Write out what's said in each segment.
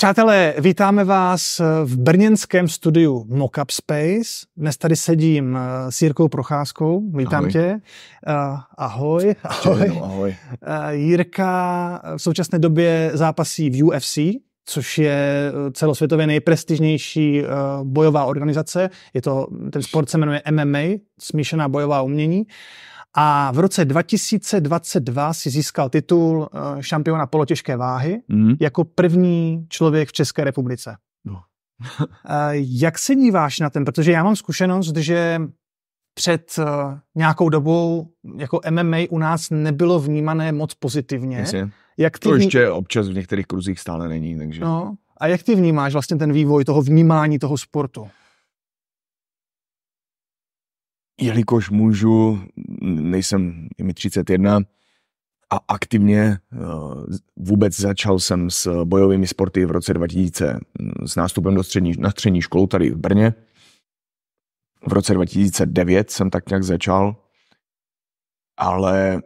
Přátelé, vítáme vás v brněnském studiu Mockup Space. Dnes tady sedím eh, s Jirkou Procházkou. Vítám ahoj. tě. Eh, ahoj. Ahoj. Jenom, ahoj. Eh, Jirka v současné době zápasí v UFC, což je celosvětově nejprestižnější bojová organizace. Je to, ten sport se jmenuje MMA, smíšená bojová umění. A v roce 2022 si získal titul eh, šampiona polotěžké váhy mm. jako první člověk v České republice. No. Eh, jak se díváš na ten? Protože já mám zkušenost, že před eh, nějakou dobou jako MMA u nás nebylo vnímané moc pozitivně. Jasně. Jak ty... To ještě občas v některých kruzích stále není, takže... No. A jak ty vnímáš vlastně ten vývoj toho vnímání toho sportu? jelikož můžu, nejsem, je mi 31, a aktivně eh, vůbec začal jsem s bojovými sporty v roce 2000 mm, s nástupem do střední, na střední školu tady v Brně. V roce 2009 jsem tak nějak začal, ale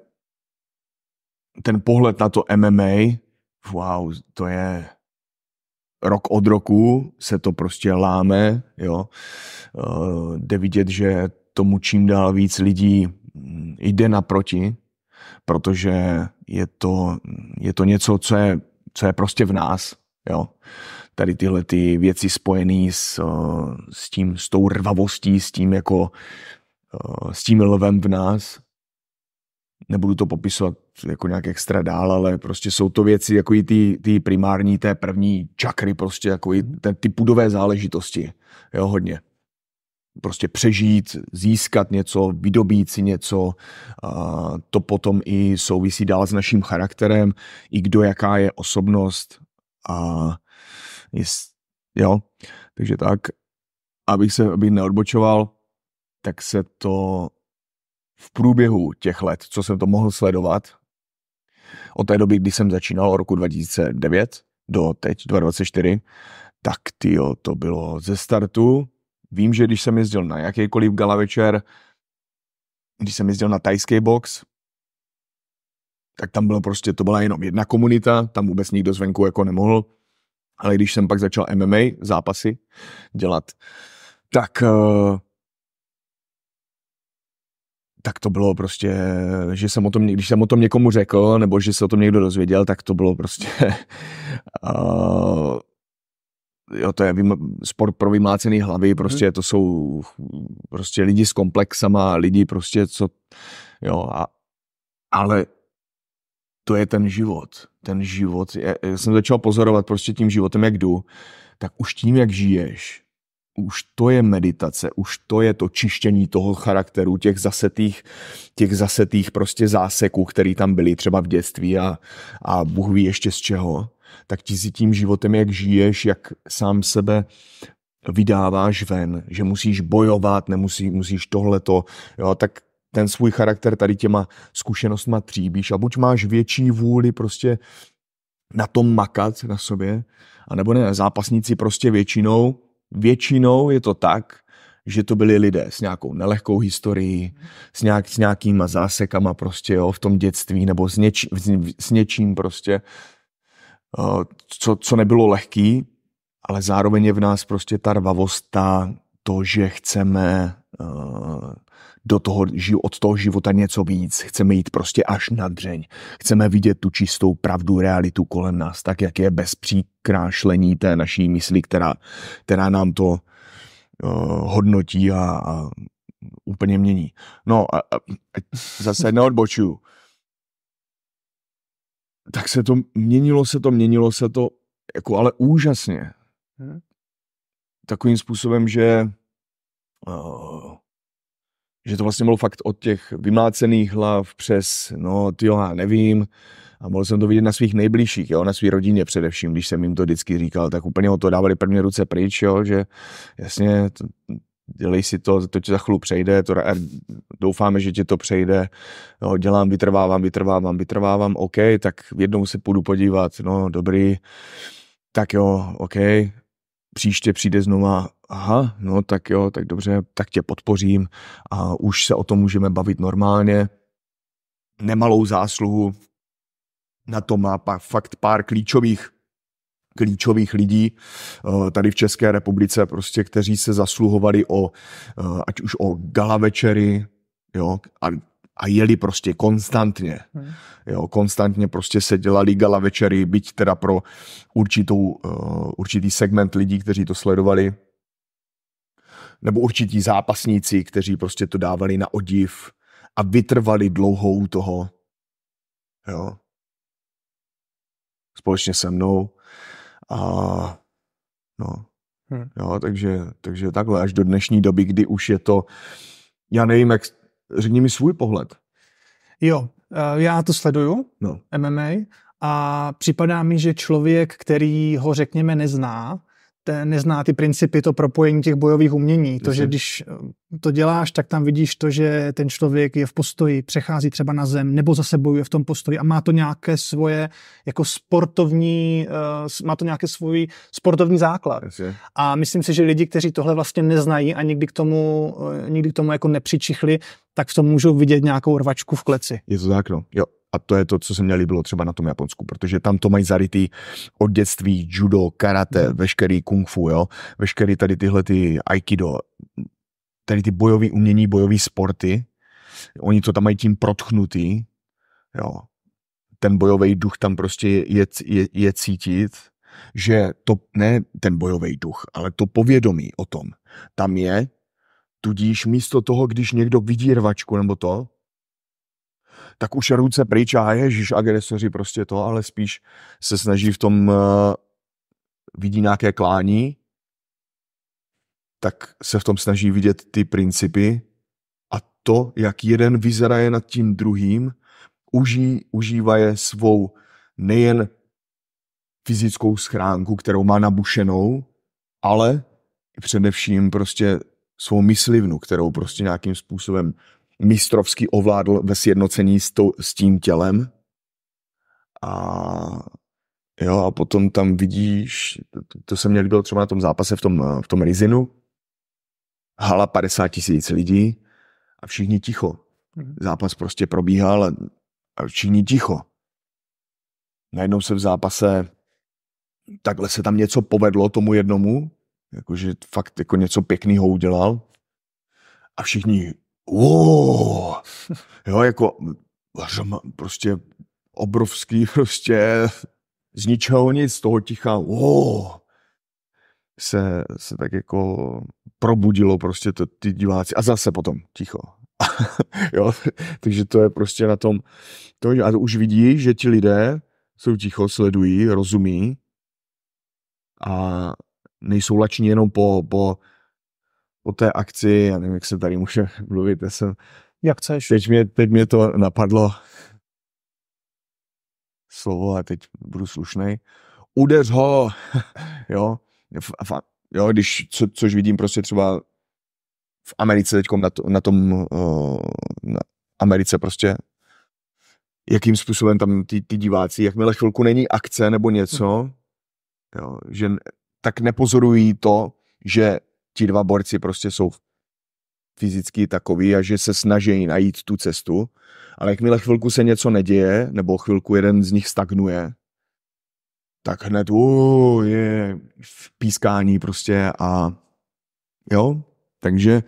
ten pohled na to MMA, wow, to je rok od roku se to prostě láme, jo. Eh, jde vidět, že tomu čím dál víc lidí mm, jde naproti, protože je to, je to něco, co je, co je prostě v nás. Jo. Tady tyhle ty věci spojené s, eh, s tím, s tou rvavostí, s tím jako, eh, s tím lvem v nás. Nebudu to popisovat jako nějak extra dál, ale prostě jsou to věci jako i ty, ty primární, té první čakry, prostě jako i mhm. ty pudové záležitosti. Jo, hodně prostě přežít, získat něco, vydobít si něco. A to potom i souvisí dál s naším charakterem, i kdo jaká je osobnost. A jest, jo, takže tak, abych se aby neodbočoval, tak se to v průběhu těch let, co jsem to mohl sledovat, od té doby, kdy jsem začínal, roku 2009 do teď, 2024, tak tyjo, to bylo ze startu, Vím, že když jsem jezdil na jakýkoliv gala večer, když jsem jezdil na tajský box, tak tam bylo prostě, to byla jenom jedna komunita, tam vůbec nikdo zvenku jako nemohl. Ale když jsem pak začal MMA zápasy dělat, tak eh, tak to bylo prostě, že jsem o tom, když jsem o tom někomu řekl, nebo že se o tom někdo dozvěděl, tak to bylo prostě uh, jo, to je vím, sport pro vymlácený hlavy, mhm. prostě to jsou prostě lidi s komplexama, lidi prostě, co, jo, a, ale to je ten život. Ten život, já, já jsem začal pozorovat prostě tím životem, jak jdu, tak už tím, jak žiješ, už to je meditace, už to je to čištění toho charakteru, těch zasetých, těch zasetých prostě záseků, které tam byly třeba v dětství a, a Bůh ví ještě z čeho tak ti si tím životem, jak žiješ, jak sám sebe vydáváš ven, že musíš bojovat, nemusí, musíš tohleto, jo, tak ten svůj charakter tady těma zkušenostma tříbíš a buď máš větší vůli prostě na tom makat na sobě, anebo ne, zápasníci prostě většinou, většinou je to tak, že to byli lidé s nějakou nelehkou historií, s, nějak, s nějakýma zásekama prostě jo, v tom dětství, nebo s, něč, s něčím prostě, Eh, co, co nebylo lehký, ale zároveň je v nás prostě ta rvavost, ta, to, že chceme eh, do toho, od toho života něco víc. Chceme jít prostě až na dřeň. Chceme vidět tu čistou pravdu, realitu kolem nás, tak jak je bez příkrášlení té naší mysli, která, která nám to uh, hodnotí a, a úplně mění. No a, a zase neodbočuju tak se to měnilo, se to měnilo, se to jako ale úžasně. Hm? Takovým způsobem, že eh, že to vlastně bylo fakt od těch vymlácených hlav přes, no ty já nevím, a mohl jsem to vidět na svých nejbližších, jo, na své rodině především, když jsem jim to vždycky říkal, tak úplně o to dávali první ruce pryč, jo, že jasně, to, dělej si to, to ti za chvíli přejde, to, doufáme, že ti to přejde, no, dělám, vytrvávám, vytrvávám, vytrvávám, OK, tak jednou se půjdu podívat, no dobrý, tak jo, OK, příště přijde znova, aha, no tak jo, tak dobře, tak tě podpořím a už se o tom můžeme bavit normálně. Nemalou zásluhu na to má pak fakt pár klíčových klíčových lidí eh, tady v České republice, prostě, kteří se zasluhovali o, eh, ať už o gala večery, jo, a, a jeli prostě konstantně. Hmm. Jo, konstantně prostě se dělali gala večery, byť teda pro určitou, eh, určitý segment lidí, kteří to sledovali, nebo určití zápasníci, kteří prostě to dávali na odiv a vytrvali dlouhou toho. Jo. Společně se mnou a no, hmm. jo, takže, takže takhle až do dnešní doby, kdy už je to, já nevím, jak, řekni mi svůj pohled. Jo, eh, já to sleduju, no. MMA, a připadá mi, že člověk, který ho řekněme nezná, te, nezná ty principy, to propojení těch bojových umění. To, že když eh, to děláš, tak tam vidíš to, že ten člověk je v postoji, přechází třeba na zem, nebo zase bojuje v tom postoji a má to nějaké svoje jako sportovní, uh, má to nějaké svůj sportovní základ. A myslím si, že lidi, kteří tohle vlastně neznají a nikdy k tomu, uh, nikdy k tomu jako nepřičichli, tak v tom můžou vidět nějakou rvačku v kleci. Je to tak, no. Jo, a to je to, co se mě líbilo třeba na tom Japonsku, protože tam to mají zarytý od dětství judo, karate, mm. veškerý kung fu, jo, veškerý tady tyhle ty aikido, tady ty bojové umění, bojové sporty, oni to tam mají tím protchnutý, jo. Ten bojový duch tam prostě je, je, je cítit, že to, ne ten bojový duch, ale to povědomí o tom tam je, tudíž místo toho, když někdo vidí rvačku nebo to, tak už ruce pryč a ježiš, agresoři prostě to, ale spíš se snaží v tom, eh, vidí nějaké klání, tak se v tom snaží vidět ty principy a to, jak jeden vyzeraje nad tím druhým, uží, užívá je svou nejen fyzickou schránku, kterou má nabušenou, ale především prostě svou myslivnu, kterou prostě nějakým způsobem mistrovsky ovládl ve sjednocení s, to, s tím tělem. A jo, a potom tam vidíš, to, to se mě líbilo třeba na tom zápase v tom, v tom Rizinu, hala 50 tisíc lidí a všichni ticho. Mhm. Zápas prostě probíhal a všichni ticho. Najednou se v zápase takhle se tam něco povedlo tomu jednomu, jakože fakt jako něco pěkného udělal a všichni wow, jo, jako prostě obrovský prostě z ničeho nic, z toho ticha, wow, se, se tak jako probudilo prostě to, ty diváci a zase potom ticho. jo, takže to je prostě na tom, to, a to už vidí, že ti lidé jsou ticho, sledují, rozumí a nejsou lační jenom po, po po té akci, já nevím, jak se tady může mluvit, já jsem... Jak chceš? Teď mě, teď mě to napadlo slovo a teď budu slušnej. Udeř ho! jo, v, v, jo, když, co, což vidím prostě třeba v Americe teď na, to, na tom, uh, na Americe prostě, jakým způsobem tam ty, ty diváci, jakmile chvilku není akce nebo něco, mhm. jo, že tak nepozorují to, že ti dva borci prostě jsou fyzicky takový a že se snaží najít tu cestu, ale jakmile chvilku se něco neděje, nebo chvilku jeden z nich stagnuje, tak hned uh, je v pískání prostě a jo, takže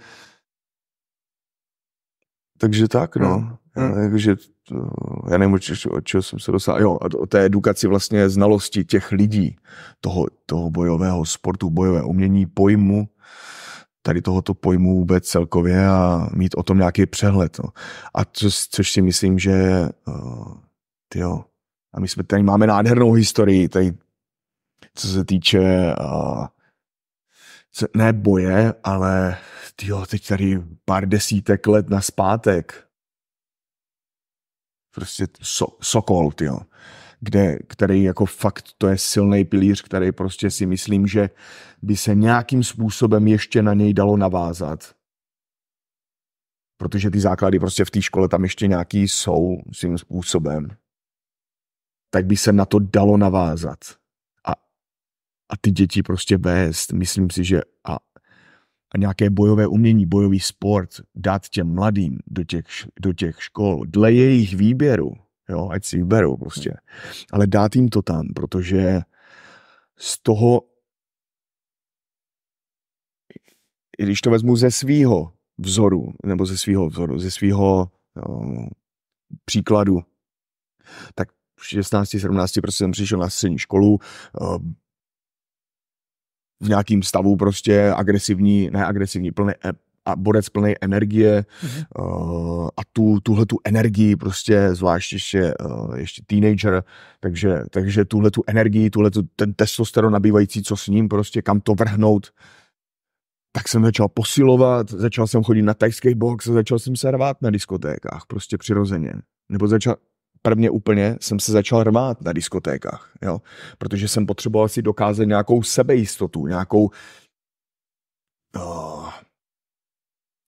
takže tak, no. Hmm. Takže hmm. to, já nevím, od čeho jsem se dosáhl. Jo, a o té edukaci vlastně znalosti těch lidí, toho, toho bojového sportu, bojové umění, pojmu, tady tohoto pojmu vůbec celkově a mít o tom nějaký přehled. No. A to, což si myslím, že uh, eh, tyjo, a my jsme tady máme nádhernou historii, tady co se týče uh, ne boje, ale tyjo, teď tady pár desítek let na zpátek. Prostě so, Sokol, tyjo kde, který jako fakt to je silný pilíř, který prostě si myslím, že by se nějakým způsobem ještě na něj dalo navázat. Protože ty základy prostě v té škole tam ještě nějaký jsou svým způsobem. Tak by se na to dalo navázat. A, a ty děti prostě vést. Myslím si, že a, a nějaké bojové umění, bojový sport dát těm mladým do těch, do těch škol dle jejich výběru jo, ať si vyberou prostě. Hmm. Ale dát jim to tam, protože z toho, i když to vezmu ze svýho vzoru, nebo ze svýho vzoru, ze svýho no, příkladu, tak v 16, 17 prostě jsem přišel na střední školu, eh, v nějakým stavu prostě agresivní, ne agresivní, plný, eh, a borec plný energie mm-hmm. a tu, tuhle tu energii prostě, zvlášť ještě, eh, ještě teenager, takže, takže tuhle tu energii, tuhle tu, ten testosteron nabývající, co s ním prostě, kam to vrhnout, tak jsem začal posilovat, začal jsem chodit na tajský box, začal jsem se rvát na diskotékách, prostě přirozeně. Nebo začal, prvně úplně jsem se začal rvát na diskotékách, jo? protože jsem potřeboval si dokázat nějakou sebejistotu, nějakou, oh,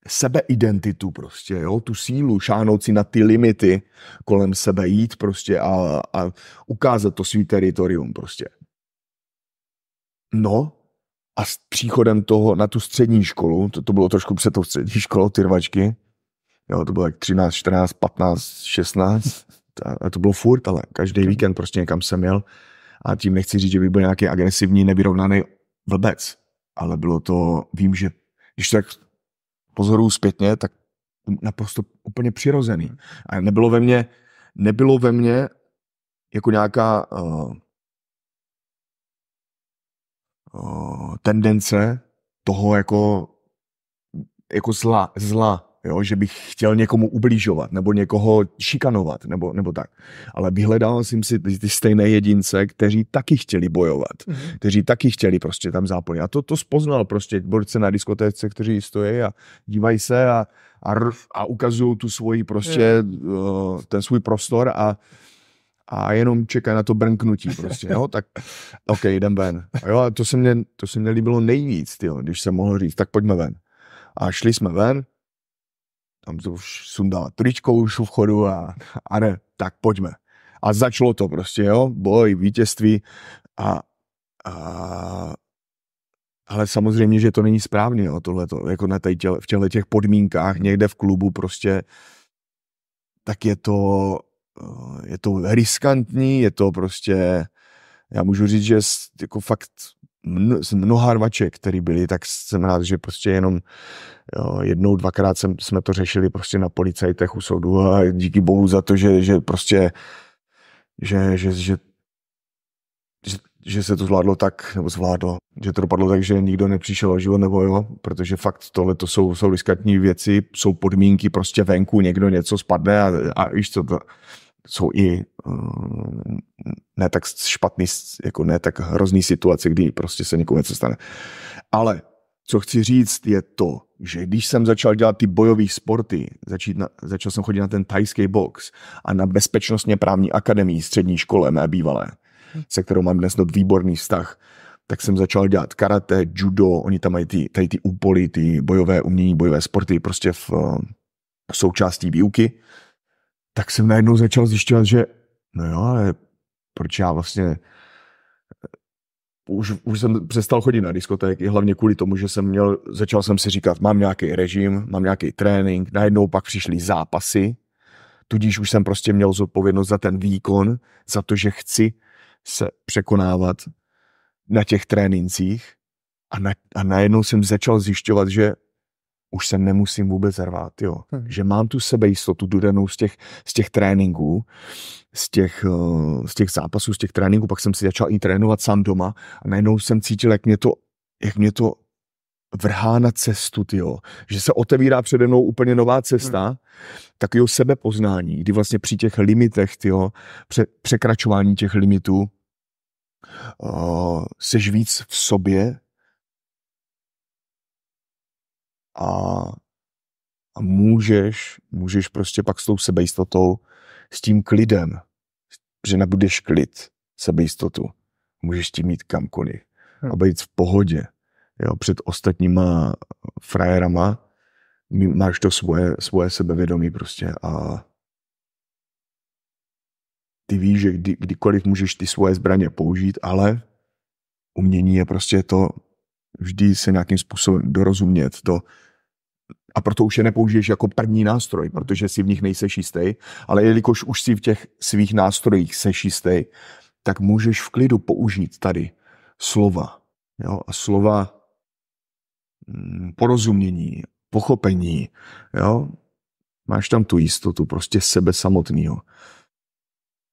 sebeidentitu prostě, jo, tu sílu, šáhnout si na ty limity kolem sebe, jít prostě a, a ukázat to svý teritorium prostě. No a s příchodem toho na tu střední školu, to, to bylo trošku před tou střední školou, ty rvačky, jo, to bylo jak 13, 14, 15, 16, a to bylo furt, ale každý víkend prostě někam jsem jel a tím nechci říct, že by byl nějaký agresivní, nevyrovnaný vlbec, ale bylo to, vím, že když tak pozoruju zpětně, tak naprosto úplně přirozený. Hmm. A nebylo ve mně, nebylo ve mně jako nějaká uh, uh, tendence toho jako, jako zla, zla, jo, že bych chtěl někomu ublížovat nebo někoho šikanovat nebo, nebo tak. Ale vyhledal jsem si ty, ty stejné jedince, kteří taky chtěli bojovat, mm-hmm. kteří taky chtěli prostě tam záplnit. A to, to spoznal prostě borce na diskotéce, kteří stojí a dívají se a, a, a ukazují tu svoji prostě, mm. ten svůj prostor a a jenom čekají na to brnknutí prostě, jo, tak OK, jdem ven. A jo, a to se mně, to se mě líbilo nejvíc, tyjo, když jsem mohl říct, tak pojďme ven. A šli jsme ven, tam už sundala tričko už u vchodu a, a ne, tak pojďme. A začalo to prostě, jo, boj, vítězství a, a ale samozřejmě, že to není správně, jo, tohleto, jako na tady těle, v těchto těch podmínkách, někde v klubu prostě, tak je to, eh, je to riskantní, je to prostě, já můžu říct, že jako fakt mno, z mnoha rvaček, které byly, tak jsem rád, že prostě jenom jo, jednou, dvakrát jsem, jsme to řešili prostě na policajtech u soudu a díky bohu za to, že, že prostě že, že, že, že, že se to zvládlo tak, nebo zvládlo, že to dopadlo tak, že nikdo nepřišel o život, nebo jo, protože fakt tohle to jsou, jsou riskantní věci, jsou podmínky prostě venku, někdo něco spadne a, a víš co, to, jsou i eh, ne tak špatný, jako ne tak hrozný situace, kdy prostě se někomu něco stane. Ale co chci říct je to, že když jsem začal dělat ty bojové sporty, začít na, začal jsem chodit na ten tajský box a na bezpečnostně právní akademii střední škole mé bývalé, hm. se kterou mám dnes výborný vztah, tak jsem začal dělat karate, judo, oni tam mají ty, tady ty úpoly, ty bojové umění, bojové sporty, prostě v, v eh, součástí výuky tak jsem najednou začal zjišťovat, že no jo, ale proč já vlastně eh, už, už jsem přestal chodit na diskotéky, hlavně kvůli tomu, že jsem měl, začal jsem si říkat, mám nějaký režim, mám nějaký trénink, najednou pak přišly zápasy, tudíž už jsem prostě měl zodpovědnost za ten výkon, za to, že chci se překonávat na těch trénincích a, na, a najednou jsem začal zjišťovat, že už se nemusím vůbec rvát, jo. Hmm. Že mám tu sebejistotu dodanou z těch, z těch tréninků, z těch, eh, z těch zápasů, z těch tréninků, pak jsem si začal i trénovat sám doma a najednou jsem cítil, jak mě to, jak mě to vrhá na cestu, tyjo. že se otevírá přede mnou úplně nová cesta, hmm. takového sebepoznání, kdy vlastně při těch limitech, tyjo, pře- překračování těch limitů, uh, seš víc v sobě, a, a můžeš, můžeš prostě pak s tou sebejistotou, s tím klidem, že nebudeš klid, sebejistotu, můžeš tím mít kamkoliv a hm. být v pohodě. Jo, před ostatníma frajerama máš to svoje, svoje sebevědomí prostě a ty víš, že kdy, kdykoliv můžeš ty svoje zbraně použít, ale umění je prostě to vždy se nějakým způsobem dorozumět, to a proto už je nepoužiješ jako první nástroj, protože si v nich nejseš jistý, ale jelikož už si v těch svých nástrojích seš jistý, tak můžeš v klidu použít tady slova. Jo? A slova mm, porozumění, pochopení. Jo? Máš tam tu jistotu prostě sebe samotného.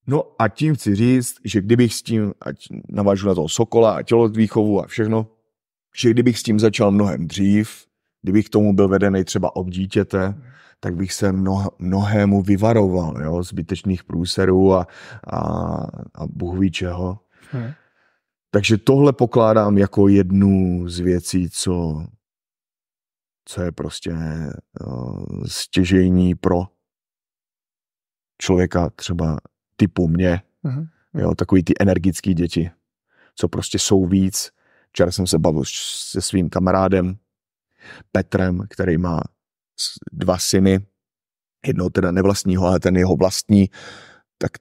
No a tím chci říct, že kdybych s tím, ať navážu na toho sokola a tělovýchovu a všechno, že kdybych s tím začal mnohem dřív, kdybych k tomu byl vedený třeba od dítěte, tak bych se mnoh, mnohému vyvaroval, jo, zbytečných průserů a, a, a bůh ví čeho. Hmm. Takže tohle pokládám jako jednu z věcí, co, co je prostě uh, stěžejní pro člověka třeba typu mě, hmm. jo, takový ty energický děti, co prostě jsou víc. Včera jsem se bavil se svým kamarádem, Petrem, který má dva syny, jednoho teda nevlastního, ale ten jeho vlastní, tak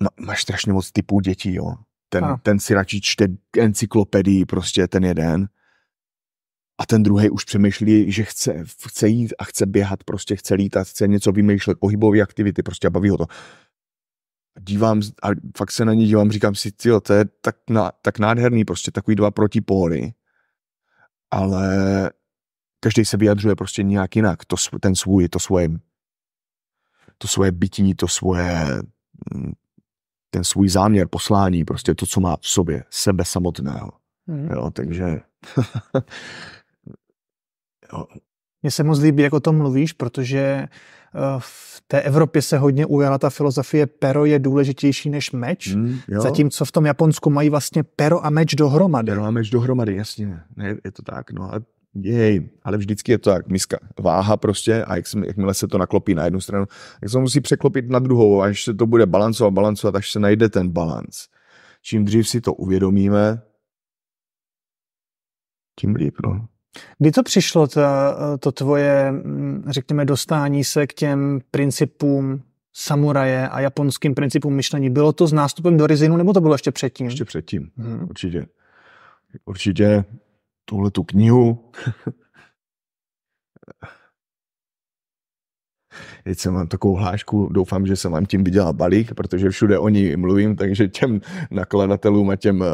má, máš strašně moc typů dětí, jo. Ten, ten si radši čte encyklopedii, prostě ten jeden. A ten druhý už přemýšlí, že chce, chce jít a chce běhat, prostě chce lítat, chce něco vymýšlet, pohybové aktivity, prostě a baví ho to. Dívám a fakt se na ně dívám, říkám si, jo, to je tak, na, tak nádherný, prostě takový dva protipóly ale každý se vyjadřuje prostě nějak jinak, to, ten svůj, to svoje, to svoje bytí, to svoje, mm, ten svůj záměr, poslání, prostě to, co má v sobě, sebe samotného. Hmm. Jo, takže... jo. Mně se moc líbí, jak o tom mluvíš, protože Eh, v té Evropě se hodně ujala ta filozofie pero je důležitější než meč, mm, zatímco v tom Japonsku mají vlastně pero a meč dohromady. Pero a meč dohromady, jasně, ne, je to tak, no ale jej, ale vždycky je to tak, miska, váha prostě a jak, jakmile se to naklopí na jednu stranu, tak se musí překlopit na druhou, až se to bude balancovat, balancovat, až se najde ten balanc. Čím dřív si to uvědomíme, tím líp, no. Kdy to přišlo, ta, to tvoje, mm, řekněme, dostání se k těm principům samuraje a japonským principům myšlení? Bylo to s nástupem do Rizinu, nebo to bylo ještě předtím? Ještě předtím, hmm. určitě. Určitě tuhle tu knihu Teď jsem mám takovou hlášku, doufám, že jsem vám tím viděla balík, protože všude o ní mluvím, takže těm nakladatelům a těm, eh,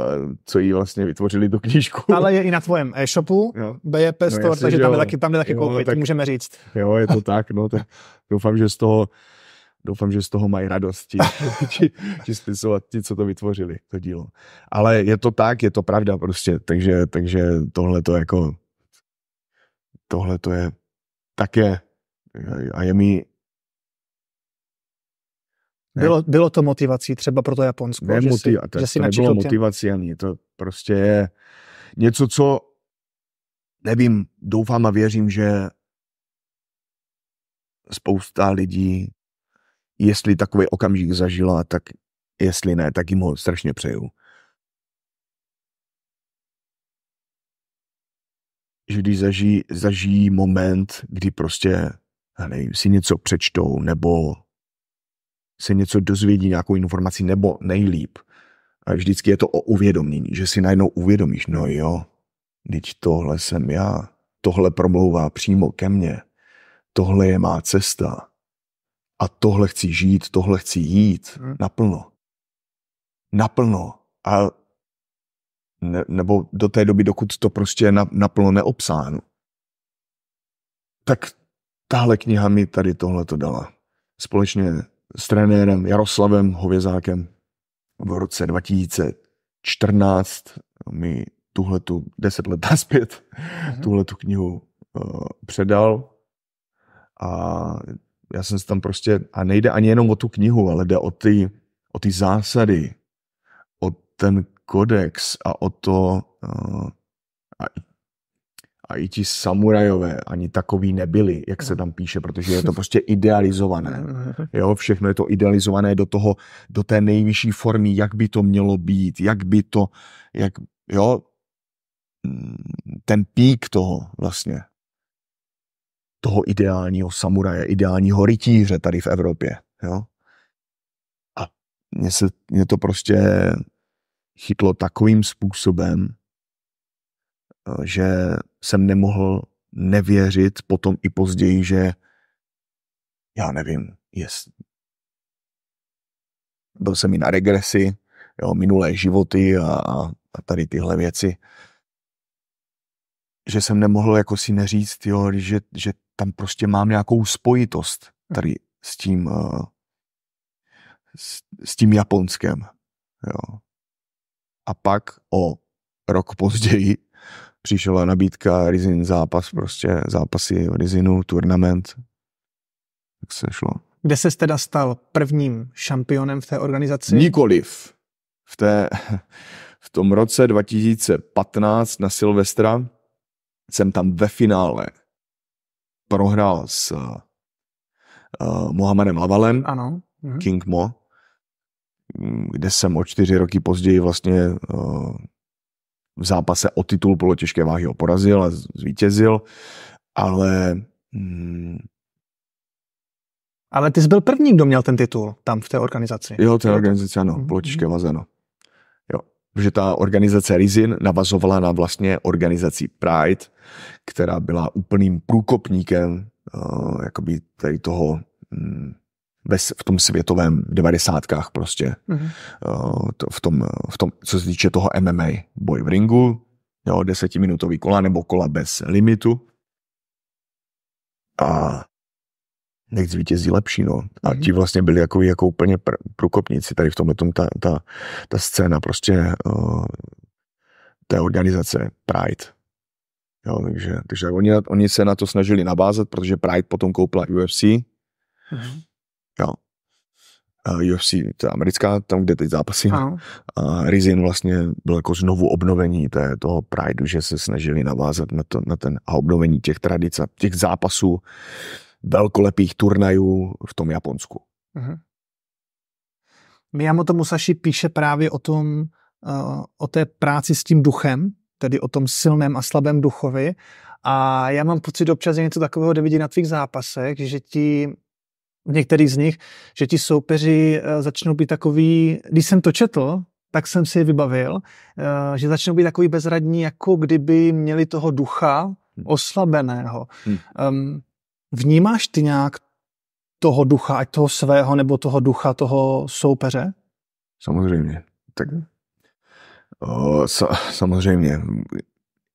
co jí vlastně vytvořili tu knížku. Ale je i na tvojem e-shopu, no. BJP Store, no, takže tam je taky, tam je taky jo, koupit, tak, můžeme říct. Jo, je to tak, no, tak doufám, že z toho doufám, že z toho mají radost ti, ti spisovat, ti, co to vytvořili, to dílo. Ale je to tak, je to pravda prostě, takže, takže tohle to jako, tohle to je také a je mi... Bylo, bylo to motivací třeba pro to Japonsko? Ne, že, motiv, si, to, že si to nebylo motivací ani, to prostě je něco, co nevím, doufám a věřím, že spousta lidí, jestli takový okamžik zažila, tak jestli ne, tak jim ho strašně přeju. Že když zažijí, zažijí moment, kdy prostě já nevím, si něco přečtou, nebo se něco dozvědí, nějakou informaci, nebo nejlíp. A vždycky je to o uvědomění, že si najednou uvědomíš, no jo, teď tohle jsem já, tohle promlouvá přímo ke mně, tohle je má cesta a tohle chci žít, tohle chci jít hmm. naplno. Naplno. A ne, nebo do té doby, dokud to prostě na, naplno neobsáhnu. Tak tahle kniha mi tady tohle to dala. Společně s trenérem Jaroslavem Hovězákem v roce 2014 mi tuhle tu deset let zpět, mm-hmm. tuhle tu knihu uh, předal a já jsem se tam prostě, a nejde ani jenom o tu knihu, ale jde o ty, o ty zásady, o ten kodex a o to, uh, a a i ti samurajové ani takový nebyli, jak se tam píše, protože je to prostě idealizované. Jo, všechno je to idealizované do toho, do té nejvyšší formy, jak by to mělo být, jak by to, jak, jo, ten pík toho vlastně, toho ideálního samuraje, ideálního rytíře tady v Evropě, jo. A mně, se, mě to prostě chytlo takovým způsobem, že jsem nemohl nevěřit potom i později, že já nevím, jest. Byl jsem i na regresi, jo, minulé životy a, a tady tyhle věci. Že jsem nemohl jako si neříct, jo, že, že tam prostě mám nějakou spojitost tady s tím, eh, s, s tím japonském. Jo. A pak o rok později přišla nabídka Rizin zápas, prostě zápasy Rizinu, turnament. Tak se šlo. Kde se teda stal prvním šampionem v té organizaci? Nikoliv. V, té, v tom roce 2015 na Silvestra jsem tam ve finále prohrál s uh, Mohamedem Lavalem, ano. Mhm. King Mo, kde jsem o čtyři roky později vlastně uh, v zápase o titul polotěžké váhy ho porazil a zvítězil, ale... Hmm. Ale ty jsi byl první, kdo měl ten titul tam v té organizaci. Jo, té organizaci, ano, mm-hmm. polotěžké mhm. váze, ano. Jo, že ta organizace Rizin navazovala na vlastně organizaci Pride, která byla úplným průkopníkem uh, jakoby tady toho mm, ve, v tom světovém devadesátkách prostě. Mm-hmm. Uh, to, v, tom, v tom, co se týče toho MMA, boj v ringu, jo, desetiminutový kola nebo kola bez limitu. A nech zvítězí lepší, no. A mhm. ti vlastně byli jako, jako úplně pr- průkopníci tady v tomhle tom, ta, ta, ta scéna prostě uh, té organizace Pride. Jo, takže, takže oni, oni se na to snažili nabázet, protože Pride potom koupila UFC. Mm-hmm uh, UFC, je americká, tam, kde teď zápasí. A uh, Rizin vlastně byl jako znovu obnovení té, toho Prideu, že se snažili navázat na, to, na ten a obnovení těch tradic a těch zápasů velkolepých turnajů v tom Japonsku. Uh-huh. Miyamoto Musashi píše právě o tom, uh, o té práci s tím duchem, tedy o tom silném a slabém duchovi. A já mám pocit, občas je něco takového, kde vidí na tvých zápasech, že ti v některých z nich, že ti soupeři eh, začnou být takový, když jsem to četl, tak jsem si je vybavil, eh, že začnou být takový bezradní, jako kdyby měli toho ducha hm. oslabeného. Hmm. Vnímáš ty nějak toho ducha, ať toho svého, nebo toho ducha, toho soupeře? Samozřejmě. Tak, o, sa, samozřejmě.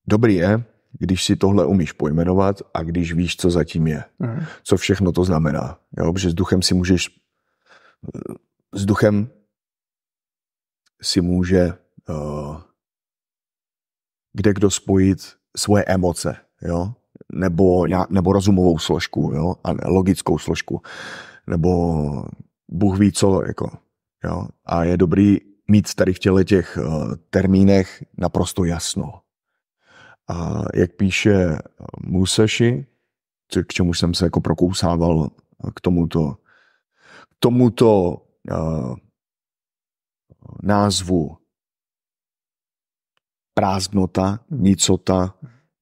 Dobrý je, když si tohle umíš pojmenovat a když víš, co zatím je. Mm. Co všechno to znamená. Jo? s duchem si můžeš s duchem si může uh, kde kdo spojit svoje emoce, jo? Nebo, nebo rozumovou složku, jo? A logickou složku. Nebo Bůh ví co, jako, jo? A je dobrý mít tady v těle těch uh, termínech naprosto jasno. A jak píše eh, Musashi, k čemu jsem se jako prokousával eh, k tomuto, k tomuto uh, názvu prázdnota, nicota,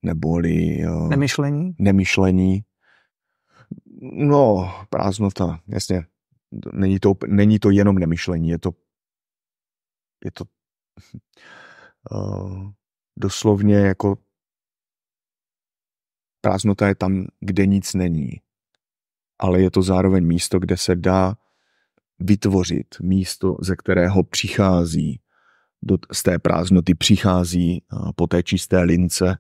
neboli... Uh, nemyšlení? Nemyšlení. No, prázdnota, jasně. Není to, není to jenom nemyšlení, je to, je to uh, doslovně jako Prázdnota je tam, kde nic není, ale je to zároveň místo, kde se dá vytvořit místo, ze kterého přichází, do, z té prázdnoty přichází po té čisté lince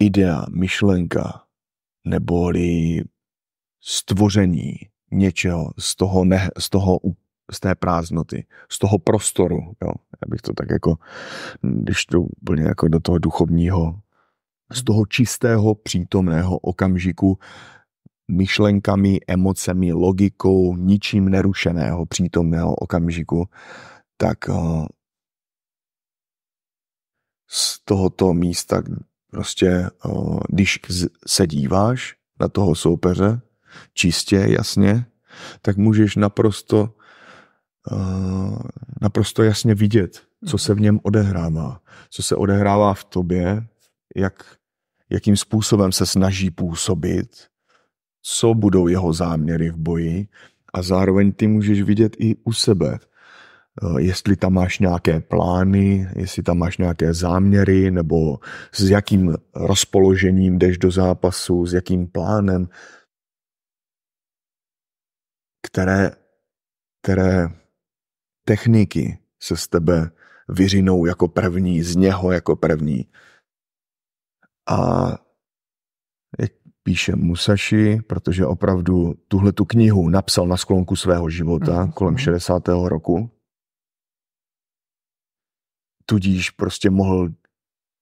idea, myšlenka, neboli stvoření něčeho z toho, ne, z toho z té prázdnoty, z toho prostoru. Jo. Já bych to tak jako, když to úplně jako do toho duchovního z toho čistého přítomného okamžiku myšlenkami, emocemi, logikou, ničím nerušeného přítomného okamžiku, tak eh, z tohoto místa prostě, eh, když se díváš na toho soupeře, čistě, jasně, tak můžeš naprosto, eh, naprosto jasně vidět, co se v něm odehrává, co se odehrává v tobě, jak, jakým způsobem se snaží působit, co budou jeho záměry v boji a zároveň ty můžeš vidět i u sebe, eh, jestli tam máš nějaké plány, jestli tam máš nějaké záměry, nebo s jakým rozpoložením jdeš do zápasu, s jakým plánem, které, které techniky se z tebe vyřinou jako první, z něho jako první. A jak píše Musashi, protože opravdu tuhle tu knihu napsal na sklonku svého života mm. kolem 60. Mhm. roku, tudíž prostě mohl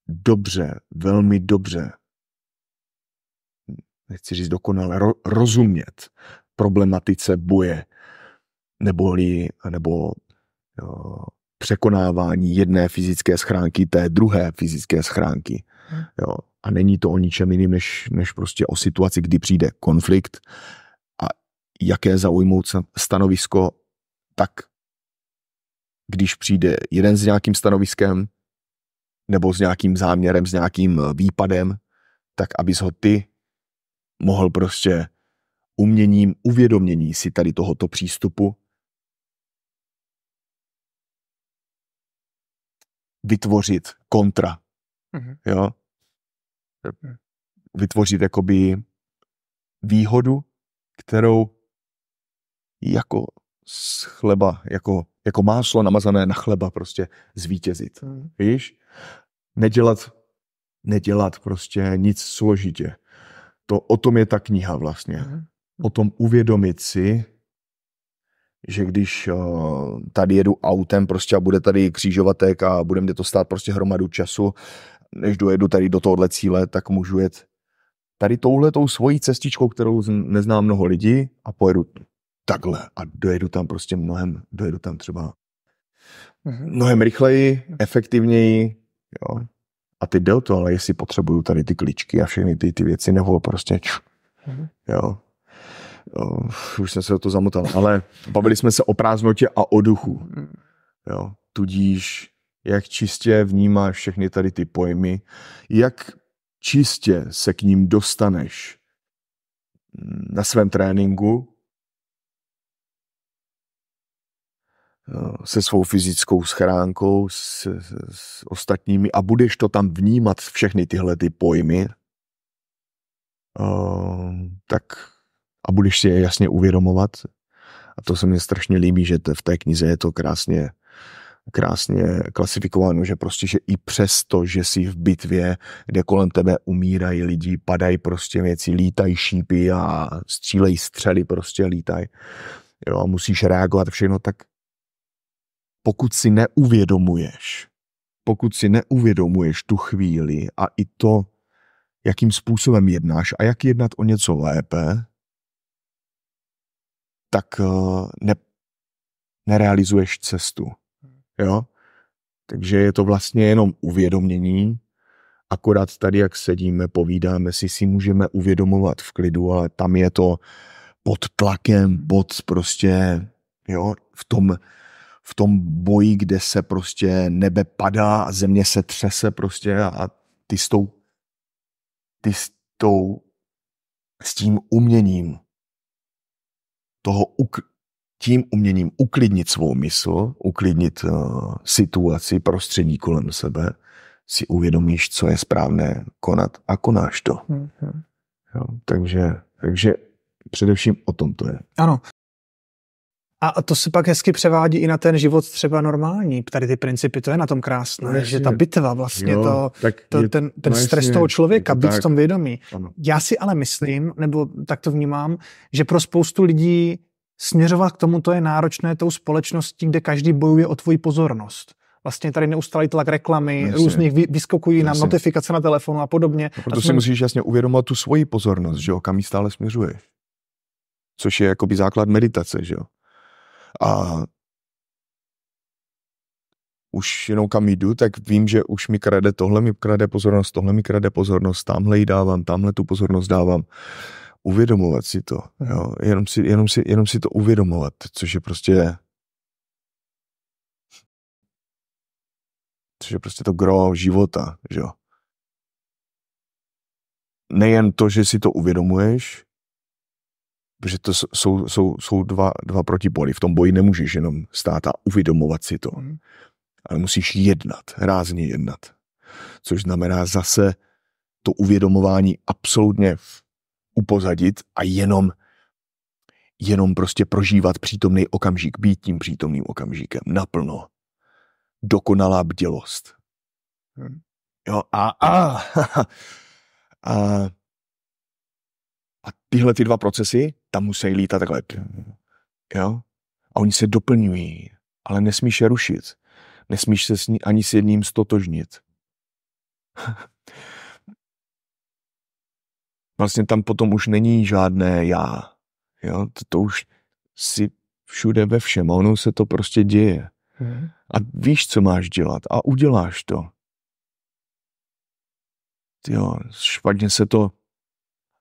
dobře, velmi dobře, nechci říct dokonale, ro, rozumět problematice boje neboli, nebo jo, překonávání jedné fyzické schránky té druhé fyzické schránky. Jo. A není to o ničem jiným, než, než prostě o situaci, kdy přijde konflikt a jaké zaujmout stanovisko, tak když přijde jeden s nějakým stanoviskem nebo s nějakým záměrem, s nějakým eh, výpadem, tak abys ho ty mohl prostě uměním uvědomění si tady tohoto přístupu vytvořit kontra. Mm-hmm. Jo? vytvořit jakoby výhodu, kterou jako z chleba, jako, jako máslo namazané na chleba prostě zvítězit. Mm. Víš? Nedělat, nedělat prostě nic složitě. To o tom je ta kniha vlastně. Mm. O tom uvědomit si, že když o, eh, tady jedu autem prostě a bude tady křížovatek a bude mě to stát prostě hromadu času než dojedu tady do tohohle cíle, tak můžu jet tady touhletou svojí cestičkou, kterou neznám mnoho lidí a pojedu takhle a dojedu tam prostě mnohem, dojedu tam třeba mhm. mnohem rychleji, efektivněji, jo. A ty jde to, ale jestli potřebuju tady ty kličky a všechny ty, ty věci, nebo prostě, ču, mhm. jo. jo. Už jsem se o to zamotal, ale bavili jsme se o prázdnotě a o duchu, mhm. jo. Tudíž jak čistě vnímáš všechny tady ty pojmy, jak čistě se k ním dostaneš na svém tréninku, eh, se svou fyzickou schránkou, s, s ostatními a budeš to tam vnímat všechny tyhle ty pojmy, eh, tak a budeš si je jasně uvědomovat. A to se mně strašně líbí, že v té knize je to krásně krásně klasifikováno, že prostě, že i přesto, že si v bitvě, kde kolem tebe umírají lidi, padají prostě věci, lítají šípy a střílejí střely, prostě lítají, jo, a musíš reagovat všechno, tak pokud si neuvědomuješ, pokud si neuvědomuješ tu chvíli a i to, jakým způsobem jednáš a jak jednat o něco lépe, tak eh, ne, nerealizuješ cestu. Jo? Takže je to vlastně jenom uvědomění, akorát tady, jak sedíme, povídáme si, si můžeme uvědomovat v klidu, ale tam je to pod tlakem, pod prostě, jo, v tom, v tom boji, kde se prostě nebe padá a země se třese prostě a, a ty s tou, ty s tou, s tím uměním toho uk- tím uměním uklidnit svou mysl, uklidnit uh, situaci, prostředí kolem sebe, si uvědomíš, co je správné konat a konáš to. Mm-hmm. Jo, takže, takže především o tom to je. Ano. A to se pak hezky převádí i na ten život třeba normální. Tady ty principy, to je na tom krásné, no, že ta bitva vlastně, jo, to, to, je, ten, ten no, stres toho člověka, to být tak. v tom vědomí. Ano. Já si ale myslím, nebo tak to vnímám, že pro spoustu lidí směřovat k tomu, to je náročné tou společností, kde každý bojuje o tvoji pozornost. Vlastně tady neustále tlak reklamy, Myslím. různých vyskokují Myslím. nám notifikace na telefonu a podobně. No, proto a jsme... si musíš jasně uvědomovat tu svoji pozornost, že jo, kam ji stále směřuješ. Což je jakoby základ meditace, že jo. A už jenom kam jdu, tak vím, že už mi krade tohle, mi krade pozornost, tohle mi krade pozornost, tamhle ji dávám, tamhle tu pozornost dávám uvědomovat si to, jo? Jenom, si, jenom, si, jenom si to uvědomovat, což je prostě což je prostě to gro života, že jo. Nejen to, že si to uvědomuješ, protože to jsou, jsou, jsou dva, dva protipoly. V tom boji nemůžeš jenom stát a uvědomovat si to, mhm. ale musíš jednat, rázně jednat. Což znamená zase to uvědomování absolutně v upozadit a jenom jenom prostě prožívat přítomný okamžik, být tím přítomným okamžikem naplno. Dokonalá bdělost. Hmm. Jo, a, a, a, a tyhle ty dva procesy tam musí lítat takhle. Jo? A oni se doplňují, ale nesmíš je rušit. Nesmíš se s ní, ani s jedním stotožnit. vlastně tam potom už není žádné já. Jo, to, to už si všude ve všem, ono se to prostě děje. Hmm. A víš, co máš dělat a uděláš to. Jo, špatně se to,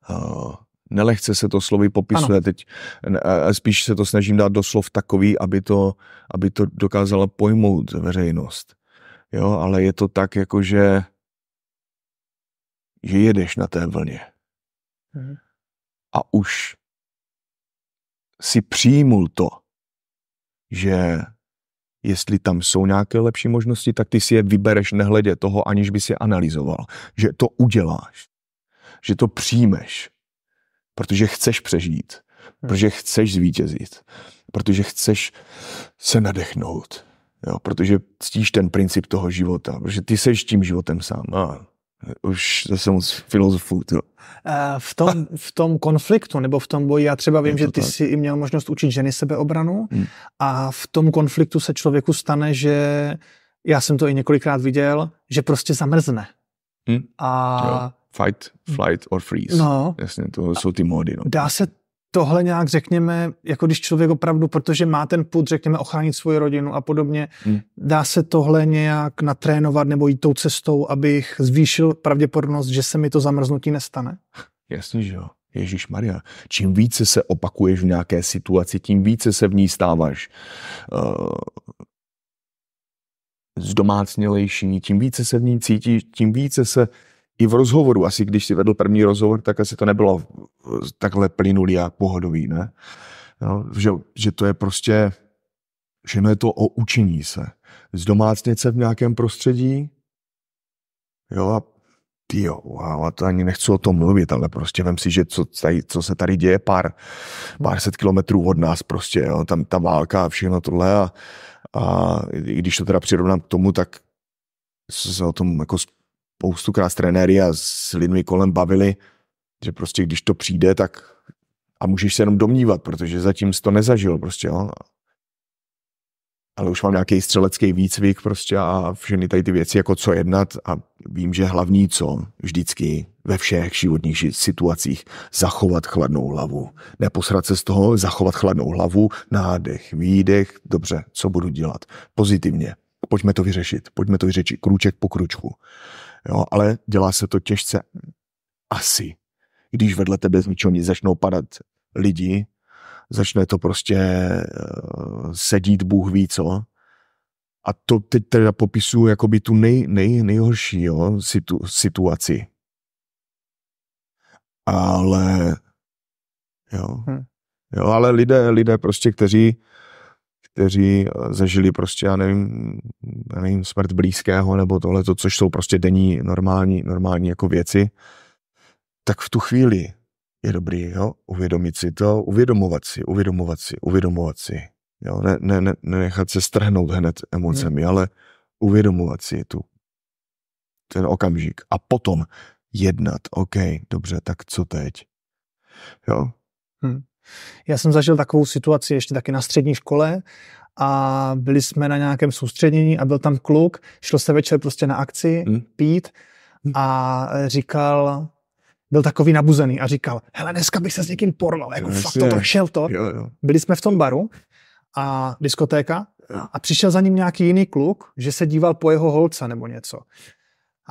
uh, nelehce se to slovy popisuje ano. teď, uh, spíš se to snažím dát do slov takový, aby to, aby to dokázala pojmout veřejnost. Jo, ale je to tak, jakože, že jedeš na té vlně. Mhm. A už si přijmul to, že jestli tam jsou nějaké lepší možnosti, tak ty si je vybereš nehledě toho, aniž by si analyzoval. Že to uděláš. Že to přijmeš. Protože chceš přežít. Hmm. Protože chceš zvítězit. Protože chceš se nadechnout. Jo, protože ctíš ten princip toho života. Protože ty seš tím životem sám. A už zase moc filozofů. To. Eh, v, tom, v tom konfliktu nebo v tom boji, já třeba vím, že ty tak. jsi i měl možnost učit ženy sebeobranu hmm. a v tom konfliktu se člověku stane, že já jsem to i několikrát viděl, že prostě zamrzne. Hmm. A... Jo. Fight, flight or freeze. No. Jasně, to jsou ty módy. No. Dá se tohle nějak řekněme, jako když člověk opravdu, protože má ten put, řekněme, ochránit svoji rodinu a podobně, hmm. dá se tohle nějak natrénovat nebo jít tou cestou, abych zvýšil pravděpodobnost, že se mi to zamrznutí nestane? Jasně, že jo. Ježíš Maria, čím více se opakuješ v nějaké situaci, tím více se v ní stáváš uh, zdomácnělejší, tím více se v ní cítíš, tím více se i v rozhovoru, asi když si vedl první rozhovor, tak asi to nebylo takhle plynulý a pohodový, ne? No, že, že to je prostě, že no je to o učení se. z se v nějakém prostředí, jo, a ty jo, wow, a to ani nechci o tom mluvit, ale prostě vem si, že co, tady, co se tady děje pár, pár set kilometrů od nás prostě, jo, tam ta válka a všechno tohle a, a i když to teda přirovnám k tomu, tak se o tom jako spoustukrát s trenéry a s lidmi kolem bavili, že prostě když to přijde, tak a můžeš se jenom domnívat, protože zatím jsi to nezažil prostě, jo. Ale už mám nějaký střelecký výcvik prostě a všechny tady ty věci, jako co jednat a vím, že hlavní co vždycky ve všech životních situacích zachovat chladnou hlavu. Neposrat se z toho, zachovat chladnou hlavu, nádech, výdech, dobře, co budu dělat? Pozitivně. Pojďme to vyřešit, pojďme to vyřešit krůček po kručku. Jo, ale dělá se to těžce. Asi. Když vedle tebe z ničeho nic začnou padat lidi, začne to prostě uh, sedít Bůh ví co. A to teď teda popisuju by tu nej, nej, nejhorší jo, situ, situaci. Ale jo. Hmm. jo ale lidé, lidé prostě, kteří kteří eh, zažili prostě, já nevím, já nevím smrt blízkého nebo tohle, což jsou prostě denní normální, normální jako věci, tak v tu chvíli je dobrý jo, uvědomit si to, uvědomovat si, uvědomovat si, uvědomovat si. Jo, ne, ne, ne, nenechat se strhnout hned emocemi, hmm. ale uvědomovat si tu, ten okamžik. A potom jednat, OK, dobře, tak co teď? Jo? Hmm. Já jsem zažil takovou situaci ještě taky na střední škole a byli jsme na nějakém soustředění a byl tam kluk, šel se večer prostě na akci hmm. pít hmm. a říkal, byl takový nabuzený a říkal, hele, dneska bych se s někým porval, jako Jasně. fakt to, to šel to. Jo, jo. Byli jsme v tom baru a diskotéka a přišel za ním nějaký jiný kluk, že se díval po jeho holce nebo něco.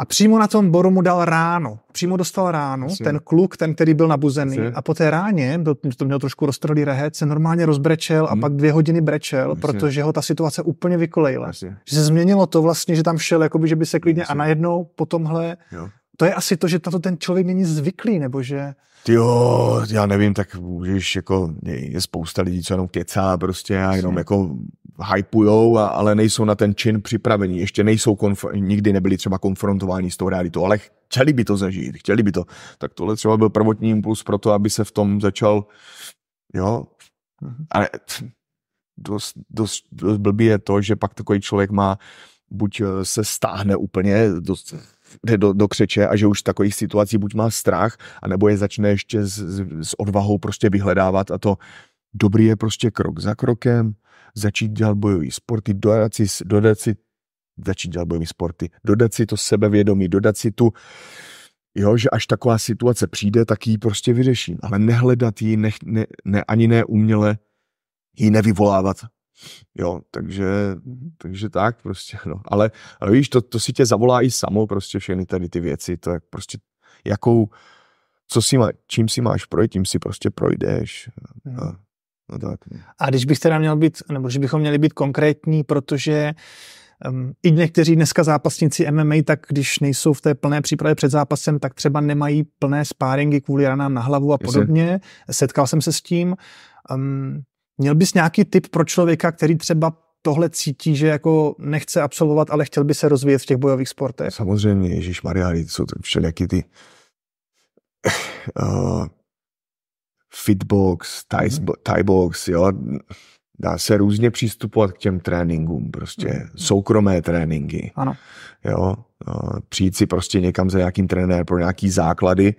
A přímo na tom boru mu dal ráno, Přímo dostal ránu, Asi. ten kluk, ten, který byl nabuzený. Asi. A po té ráně, byl, to měl trošku roztrhlý rehet, se normálně rozbrečel hmm. a mhm. pak dvě hodiny brečel, Asi. protože ho ta situace úplně vykolejila. Asi. Že se změnilo to vlastně, že tam šel, jakoby, že by se klidně Asi. a najednou po tomhle jo to je asi to, že tato ten člověk není zvyklý, nebo že... Jo, já nevím, tak můžeš jako, je spousta lidí, co jenom kecá prostě a jenom jako hypujou, a, ale nejsou na ten čin připravení. Ještě nejsou, konf- nikdy nebyli třeba konfrontováni s tou realitou, ale chtěli by to zažít, chtěli by to. Tak tohle třeba byl prvotní impuls pro to, aby se v tom začal, jo, mhm. ale dost, dost, dost blbý je to, že pak takový člověk má, buď eh, se stáhne úplně, dost, jde do, do křeče a že už takových situací buď má strach, anebo je začne ještě s, s, s odvahou prostě vyhledávat a to dobrý je prostě krok za krokem, začít dělat bojový sporty, dodat si, dodat si začít dělat bojový sporty, dodat si to sebevědomí, dodat si tu, jo, že až taková situace přijde, tak ji prostě vyřeším, ale nehledat ji, ne, ne, ne, ani ne uměle, ji nevyvolávat Jo, takže, takže tak prostě, no. Ale, ale víš, to, to si tě zavolá i samo prostě všechny tady ty věci, to jak prostě, jakou, co si má, čím si máš projít, tím si prostě projdeš. Hmm. No, no tak. No. A když bych teda měl být, nebo že bychom měli být konkrétní, protože um, i někteří dneska zápasníci MMA, tak když nejsou v té plné přípravě před zápasem, tak třeba nemají plné spáringy kvůli ranám na hlavu a podobně. Jestli. Setkal jsem se s tím. Um, Měl bys nějaký tip pro člověka, který třeba tohle cítí, že jako nechce absolvovat, ale chtěl by se rozvíjet v těch bojových sportech? Samozřejmě, Ježíš Maria, jsou to všelijaký ty uh, fitbox, thai, mm box, jo. Dá se různě přistupovat k těm tréninkům, prostě mm soukromé tréninky. Ano. Jo, uh, přijít si prostě někam za nějakým trenérem pro nějaký základy,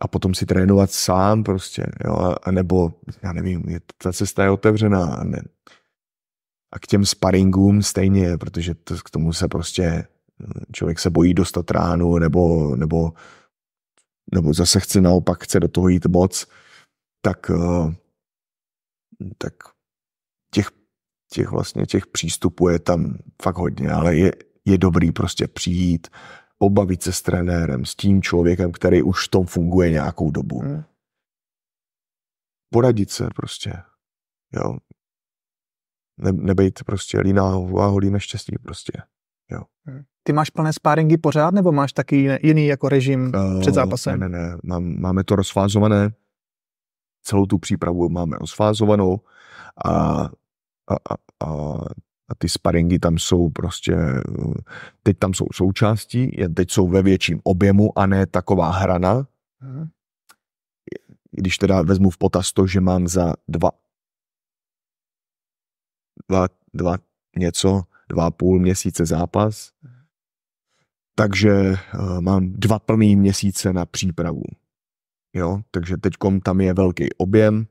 a potom si trénovat sám prostě, jo, a nebo, já nevím, je, ta cesta je otevřená a, ne, a k těm sparingům stejně, protože to, k tomu se prostě člověk se bojí dostat ránu, nebo, nebo, nebo zase chce naopak, chce do toho jít moc, tak, eh, tak těch, těch vlastně těch přístupů je tam fakt hodně, ale je, je dobrý prostě přijít, pobavit se s trenérem, s tím člověkem, který už v tom funguje nějakou dobu. Hmm. Poradit se prostě. Jo. Ne, nebejt prostě líná a holí neštěstí prostě. Jo. Hmm. Ty máš plné sparingy pořád, nebo máš taky jiný jako režim uh, před zápasem? Ne, ne, ne. Mám, máme to rozfázované. Celou tu přípravu máme rozfázovanou a, a, a, a a ty sparingy tam jsou prostě, teď tam jsou součástí, teď jsou ve větším objemu a ne taková hrana. Mhm. Když teda vezmu v potaz to, že mám za dva, dva, dva něco, dva půl měsíce zápas, takže uh, mám dva plný měsíce na přípravu. Jo, takže teď tam je velký objem,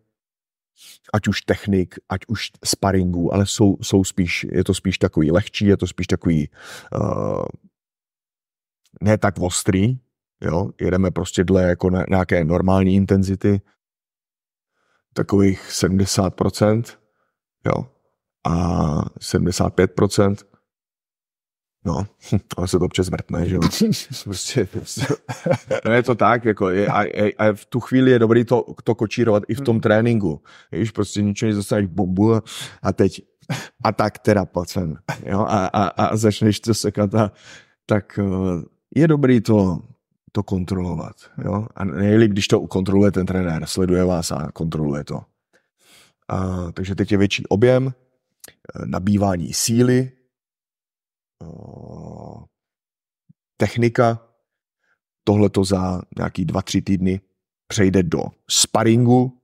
ať už technik, ať už sparingu, ale jsou, jsou spíš, je to spíš takový lehčí, je to spíš takový uh, ne tak ostrý, jo, jedeme prostě dle jako na, nějaké normální intenzity, takových 70%, jo, a 75%, No, ale se to občas zmrtne, že jo. Prostě, prostě. No je to tak, jako je, a, je, a, v tu chvíli je dobrý to, to kočírovat i v tom hmm. tréninku. Víš, prostě ničeho dostaneš bombu a teď a tak teda pacen, jo, a, a, a začneš to sekat a tak eh, je dobrý to, to kontrolovat, jo, a nejlíp, když to kontroluje ten trenér, sleduje vás a kontroluje to. A, takže teď je větší objem, eh, nabývání síly, Eh, technika tohle to za nějaký dva, tři týdny přejde do sparingu,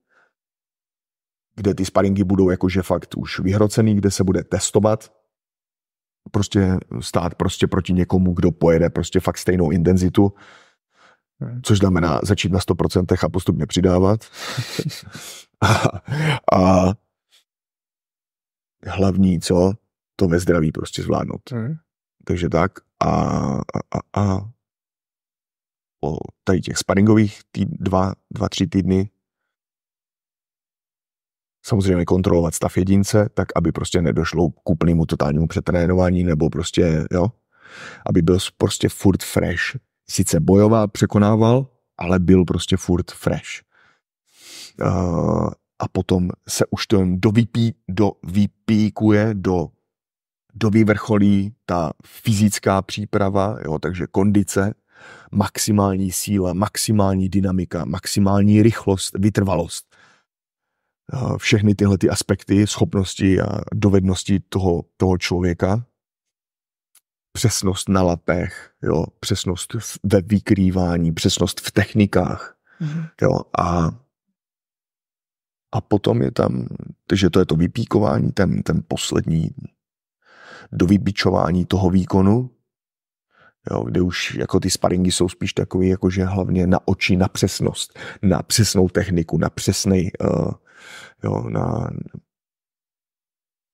kde ty sparingy budou jakože fakt už vyhrocený, kde se bude testovat, prostě stát prostě proti někomu, kdo pojede prostě fakt stejnou intenzitu, což znamená začít na 100% a postupně přidávat. a, a hlavní, co? To ve zdraví prostě zvládnout. Hmm. Takže tak. A, a, a, a po tady těch sparingových tý, dva, dva, tři týdny samozřejmě kontrolovat stav jedince, tak aby prostě nedošlo k úplnému totálnímu přetrénování nebo prostě, jo, aby byl prostě furt fresh. Sice bojová překonával, ale byl prostě furt fresh. Uh, a potom se už to jen dovypí, dovypíkuje do do vyvrcholí ta fyzická příprava, jo, takže kondice, maximální síla, maximální dynamika, maximální rychlost, vytrvalost. Všechny tyhle ty aspekty, schopnosti a dovednosti toho, toho člověka, přesnost na lapech, jo, přesnost ve vykrývání, přesnost v technikách. Mm-hmm. Jo, a, a potom je tam, takže to je to vypíkování, ten, ten poslední do vybičování toho výkonu, jo, kde už jako ty sparingy jsou spíš takový, jakože hlavně na oči, na přesnost, na přesnou techniku, na přesnej, uh, jo, na,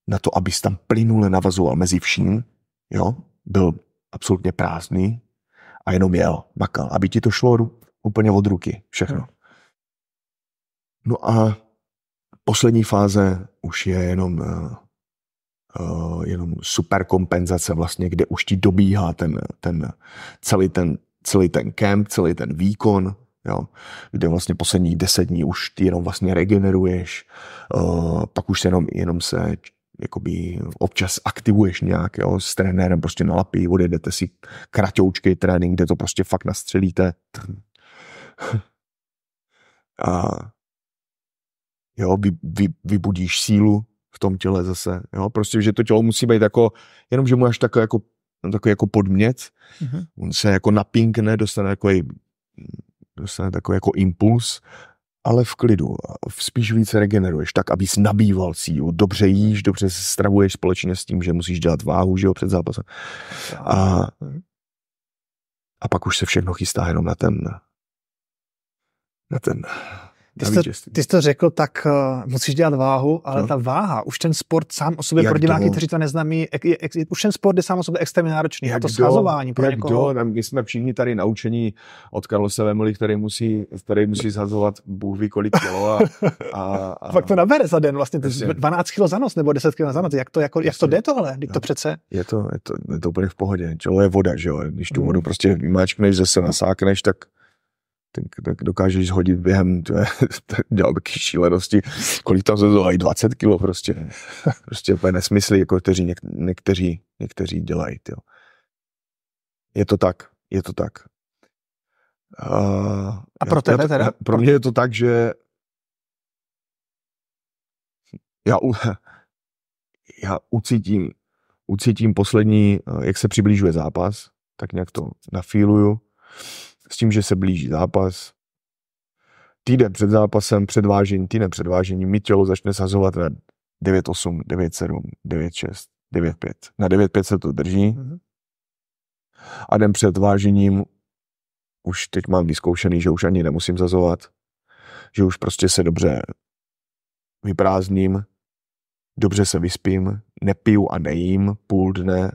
na to, abys tam plynule navazoval mezi vším, jo, byl absolutně prázdný a jenom jel, makal, aby ti to šlo úplně od ruky, všechno. Hmm. No a poslední fáze už je jenom uh, Eh, jenom super kompenzace vlastně, kde už ti dobíhá ten, ten, celý ten celý ten camp, celý ten výkon, jo, kde vlastně posledních deset dní už ty jenom vlastně regeneruješ, uh, pak už se jenom, jenom se jakoby občas aktivuješ nějak, jo, s trenérem prostě na lapí, odjedete si kratoučky trénink, kde to prostě fakt nastřelíte. A jo, vy, vy, vybudíš sílu, v tom těle zase. Jo? Prostě, že to tělo musí být jako, jenom že mu až takový jako, takový jako podmět, mm-hmm. on se jako napinkne, dostane takový, dostane takový jako impuls, ale v klidu, spíš více regeneruješ, tak, abys nabýval sílu, dobře jíš, dobře se stravuješ společně s tím, že musíš dělat váhu, že jo, před zápasem. A, a pak už se všechno chystá jenom na ten, na ten ty jsi, to, ty jsi to řekl, tak uh, musíš dělat váhu, ale no. ta váha, už ten sport sám o sobě jak pro diváky, kteří to neznámí, ek, ek, už ten sport je sám o sobě extrémně náročný. Jak a to do, shazování pro jak někoho. Do, my jsme všichni tady naučení od Karlose Vemoli, který musí, který musí zhazovat bůh ví kolik kilo. A, a, a... Fakt to nabere za den vlastně, 12 kilo za noc nebo 10 kilo za noc. Jak to, jako, jak to jde tohle? Je to no. přece... Je to, je, to, je to úplně v pohodě. Čelo je voda, že jo? Když tu hmm. vodu prostě vymáčkneš, zase nasákneš, tak tak dokážeš zhodit během, dělal taky šílenosti, kolik tam i 20 kilo prostě, hmm. prostě úplně nesmysly, jako kteří, něk, někteří, někteří dělají, Tyjo. Je to tak, je to tak. A, a pro já, tebe teda? Já, pro mě je to tak, že já, já ucítím, ucítím poslední, eh, jak se přiblížuje zápas, tak nějak to nafíluju s tím, že se blíží zápas. Týden před zápasem, před vážením, týden vážením, mi tělo začne sazovat na 9,8, 9,7, 9,6, 9,5. Na 9,5 se to drží. Mm-hmm. A den před vážením už teď mám vyzkoušený, že už ani nemusím zazovat, že už prostě se dobře vyprázdním, dobře se vyspím, nepiju a nejím půl dne,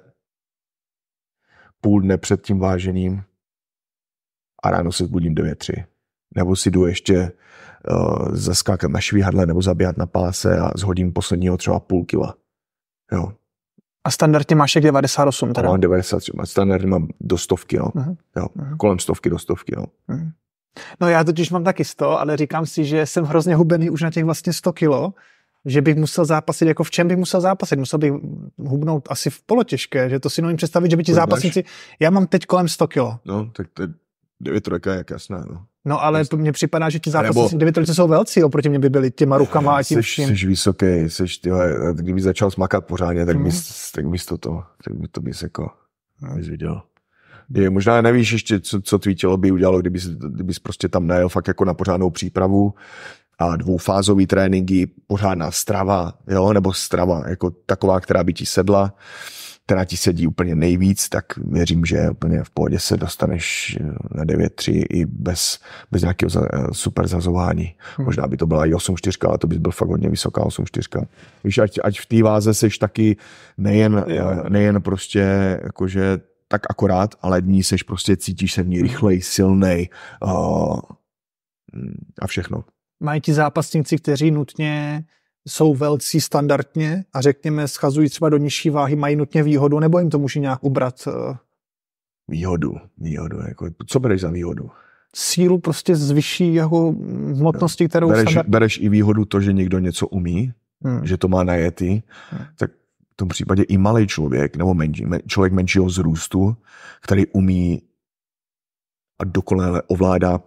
půl dne před tím vážením a ráno se zbudím 9-3. Nebo si jdu ještě uh, zaskákat na švihadle nebo zaběhat na páse a zhodím posledního třeba půl kila. Jo. A standardně máš jak 98 teda? Mám 93, standardně mám do stovky, no. Uh-huh. Jo. Mhm. Kolem stovky do stovky, no. Uh-huh. No já totiž mám taky 100, ale říkám si, že jsem hrozně hubený už na těch vlastně 100 kilo, že bych musel zápasit, jako v čem bych musel zápasit? Musel bych hubnout asi v polotěžké, že to si nemůžu představit, že by ti Kolik zápasníci... Já mám teď kolem 100 kilo. No, tak to je 9 trojka je jasná, no. No ale prostě- to mně připadá, že ti zápasníci jsou velcí, oproti mě by byli těma rukama a tím vším. Jsi vysoký, seš tyhle, kdyby začal smakat pořádně, tak, mm. bys, tak to to, tak by to bys jako bys no. viděl. Je, možná nevíš ještě, co, co tvý tělo by udělalo, kdyby, kdyby prostě tam najel fakt jako na pořádnou přípravu a dvoufázový tréninky, pořádná strava, jo, nebo strava jako taková, která by ti sedla. Uh, která ti sedí úplně nejvíc, tak věřím, že úplně v pohodě se dostaneš eh, na 9.3 i bez, bez nějakého za, eh, super zazování. Hmm. Možná by to byla i 8.4, ale to by byl fakt hodně vysoká 8.4. Víš, ať, ať v té váze seš taky nejen, eh, nejen prostě jakože tak akorát, ale dní seš prostě, cítíš se v ní hmm. rychlej, silnej uh, a všechno. Mají ti zápasníci, kteří nutně jsou velcí standardně a řekněme schazují třeba do nižší váhy, mají nutně výhodu, nebo jim to může nějak ubrat? Eh? Výhodu, výhodu, jako, co bereš za výhodu? Sílu prostě zvyší jako hmotnosti, kterou bereš, standard... bereš i výhodu to, že někdo něco umí, hmm. že to má najetý, hmm. tak v tom případě i malý člověk, nebo menší, člověk menšího zrůstu, který umí a dokonale ovládá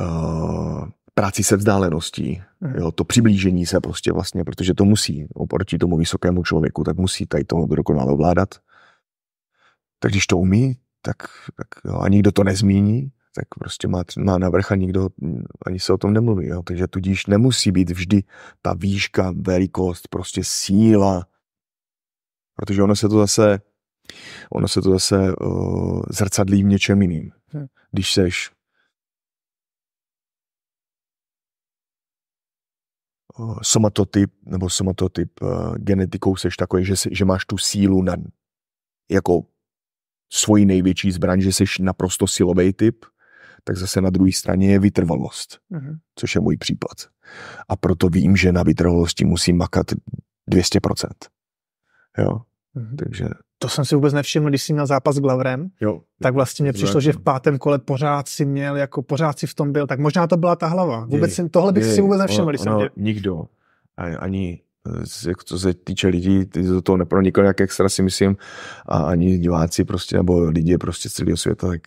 eh, práci se vzdáleností, mhm. jo, to přiblížení se prostě vlastně, protože to musí oproti tomu vysokému člověku, tak musí tady toho dokonale ovládat. Tak když to umí, tak, tak jo, a nikdo to nezmíní, tak prostě má, má navrch a nikdo ani se o tom nemluví. Jo. Takže tudíž nemusí být vždy ta výška, velikost, prostě síla, protože ono se to zase, ono se to zase uh, zrcadlí v něčem jiným. Hm. Když seš somatotyp nebo somatotyp eh, genetikou seš takový, že, že máš tu sílu na jako svoji největší zbraň, že jsi naprosto silový typ, tak zase na druhé straně je vytrvalost, uh-huh. což je můj případ. A proto vím, že na vytrvalosti musím makat 200%. Jo? Uh-huh. Takže to jsem si vůbec nevšiml, když jsi měl zápas s Glavrem, jo. tak vlastně mě přišlo, že v pátém kole pořád si měl, jako pořád si v tom byl, tak možná to byla ta hlava. Vůbec jsem, tohle bych jej, si vůbec nevšiml, když jsem měl. Nikdo, ani eh, jak to se týče lidí, ty do toho nepronikl nějak extra si myslím, a ani diváci prostě, nebo lidi prostě z celého světa, tak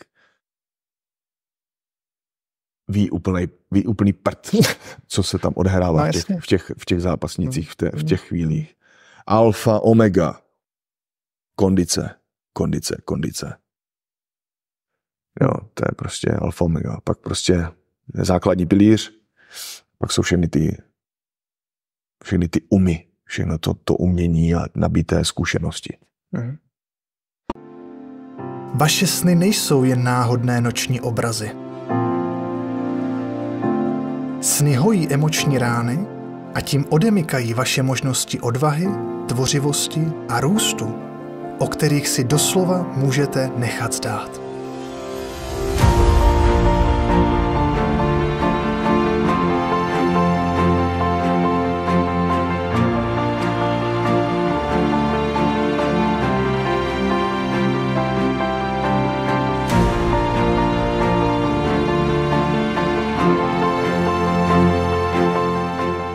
ví úplný, ví úplný prd, co se tam odhrává no, v, těch, v, těch, v no. těch zápasnicích, v, té, v no. těch chvílích. Alfa, omega, Kondice, kondice, kondice. Jo, to je prostě alfa omega. Pak prostě základní pilíř, pak jsou všechny ty, všechny ty umy, všechno to, to umění a nabité zkušenosti. Mhm. Vaše sny nejsou jen náhodné noční obrazy. Sny hojí emoční rány a tím odemykají vaše možnosti odvahy, tvořivosti a růstu o kterých si doslova můžete nechat zdát.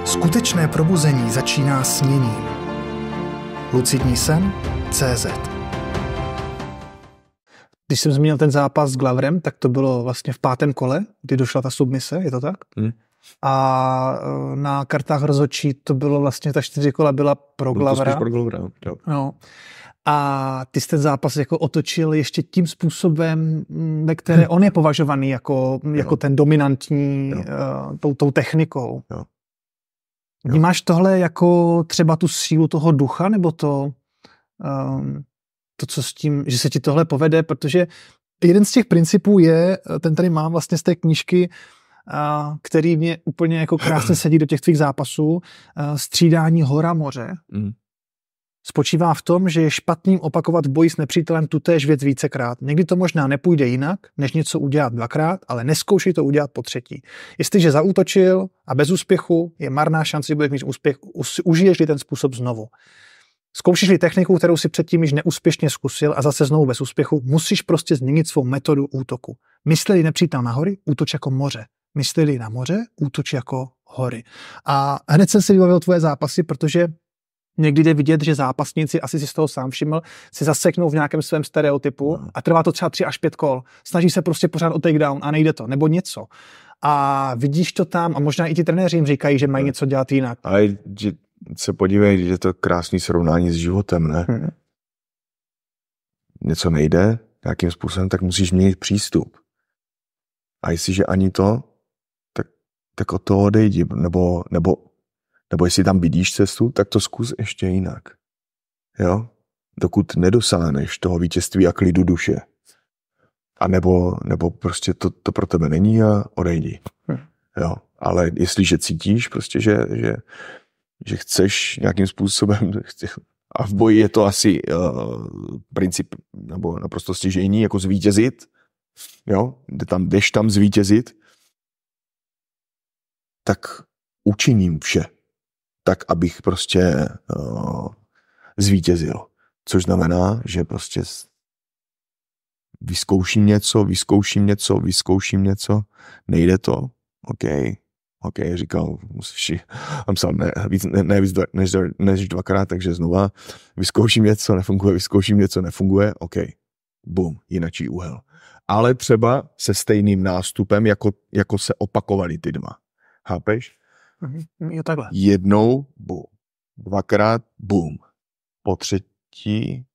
Skutečné probuzení začíná sněním. Lucidní sen CZ. Když jsem zmínil ten zápas s Glavrem, tak to bylo vlastně v pátém kole, kdy došla ta submise, je to tak? Hmm. A na kartách rozhodčí to bylo vlastně, ta čtyři kola byla pro bylo Glavra. To pro Glavra, jo. No. A ty jsi ten zápas jako otočil ještě tím způsobem, ve které on je považovaný jako, jako ten dominantní uh, tou, tou technikou. Jo. Vnímáš tohle jako třeba tu sílu toho ducha, nebo to um, to, co s tím, že se ti tohle povede, protože jeden z těch principů je, eh, ten tady mám vlastně z té knížky, uh, který mě úplně jako krásně sedí do těch tvých zápasů, uh, střídání hora moře. Mm. Spočívá v tom, že je špatným opakovat v boji s nepřítelem tutéž věc vícekrát. Někdy to možná nepůjde jinak, než něco udělat dvakrát, ale neskoušej to udělat po třetí. Jestliže zautočil a bez úspěchu, je marná šance, že budeš mít úspěch, užiješ-li ten způsob znovu. Zkoušíš-li techniku, kterou si předtím již neúspěšně zkusil a zase znovu bez úspěchu, musíš prostě změnit svou metodu útoku. Mysleli nepřítel na hory, útoč jako moře. Mysleli na moře, útoč jako hory. A hned jsem si vybavil tvoje zápasy, protože někdy jde vidět, že zápasníci, asi si z toho sám všiml, si zaseknou v nějakém svém stereotypu no. a trvá to třeba tři až pět kol. Snaží se prostě pořád o takedown a nejde to, nebo něco. A vidíš to tam a možná i ti trenéři jim říkají, že mají něco dělat jinak. A se podívej, je to krásný srovnání s životem, ne? Hmm. Něco nejde nějakým způsobem, tak musíš měnit přístup. A jestliže ani to, tak, tak od toho odejdi, nebo, nebo, nebo jestli tam vidíš cestu, tak to zkus ještě jinak. Jo? Dokud nedosáhneš toho vítězství a klidu duše. A nebo, nebo prostě to, to pro tebe není a odejdi. Hmm. Jo? Ale jestliže cítíš prostě, že, že že chceš nějakým způsobem, a v boji je to asi uh, princip nebo naprosto stěžejní, jako zvítězit, jo, jde tam, jdeš tam zvítězit, tak učiním vše, tak abych prostě uh, zvítězil. Což znamená, že prostě vyzkouším něco, vyzkouším něco, vyzkouším něco, nejde to, okay OK, říkal, musíš tam sám ne, víc, ne, ne víc než, než dvakrát, takže znova vyzkouším něco, nefunguje, vyzkouším něco, nefunguje, OK, bum, jinačí úhel. Ale třeba se stejným nástupem, jako, jako se opakovali ty dva. Chápeš? Mhm, Je takhle. Jednou, bum. Dvakrát, bum. Po třetí,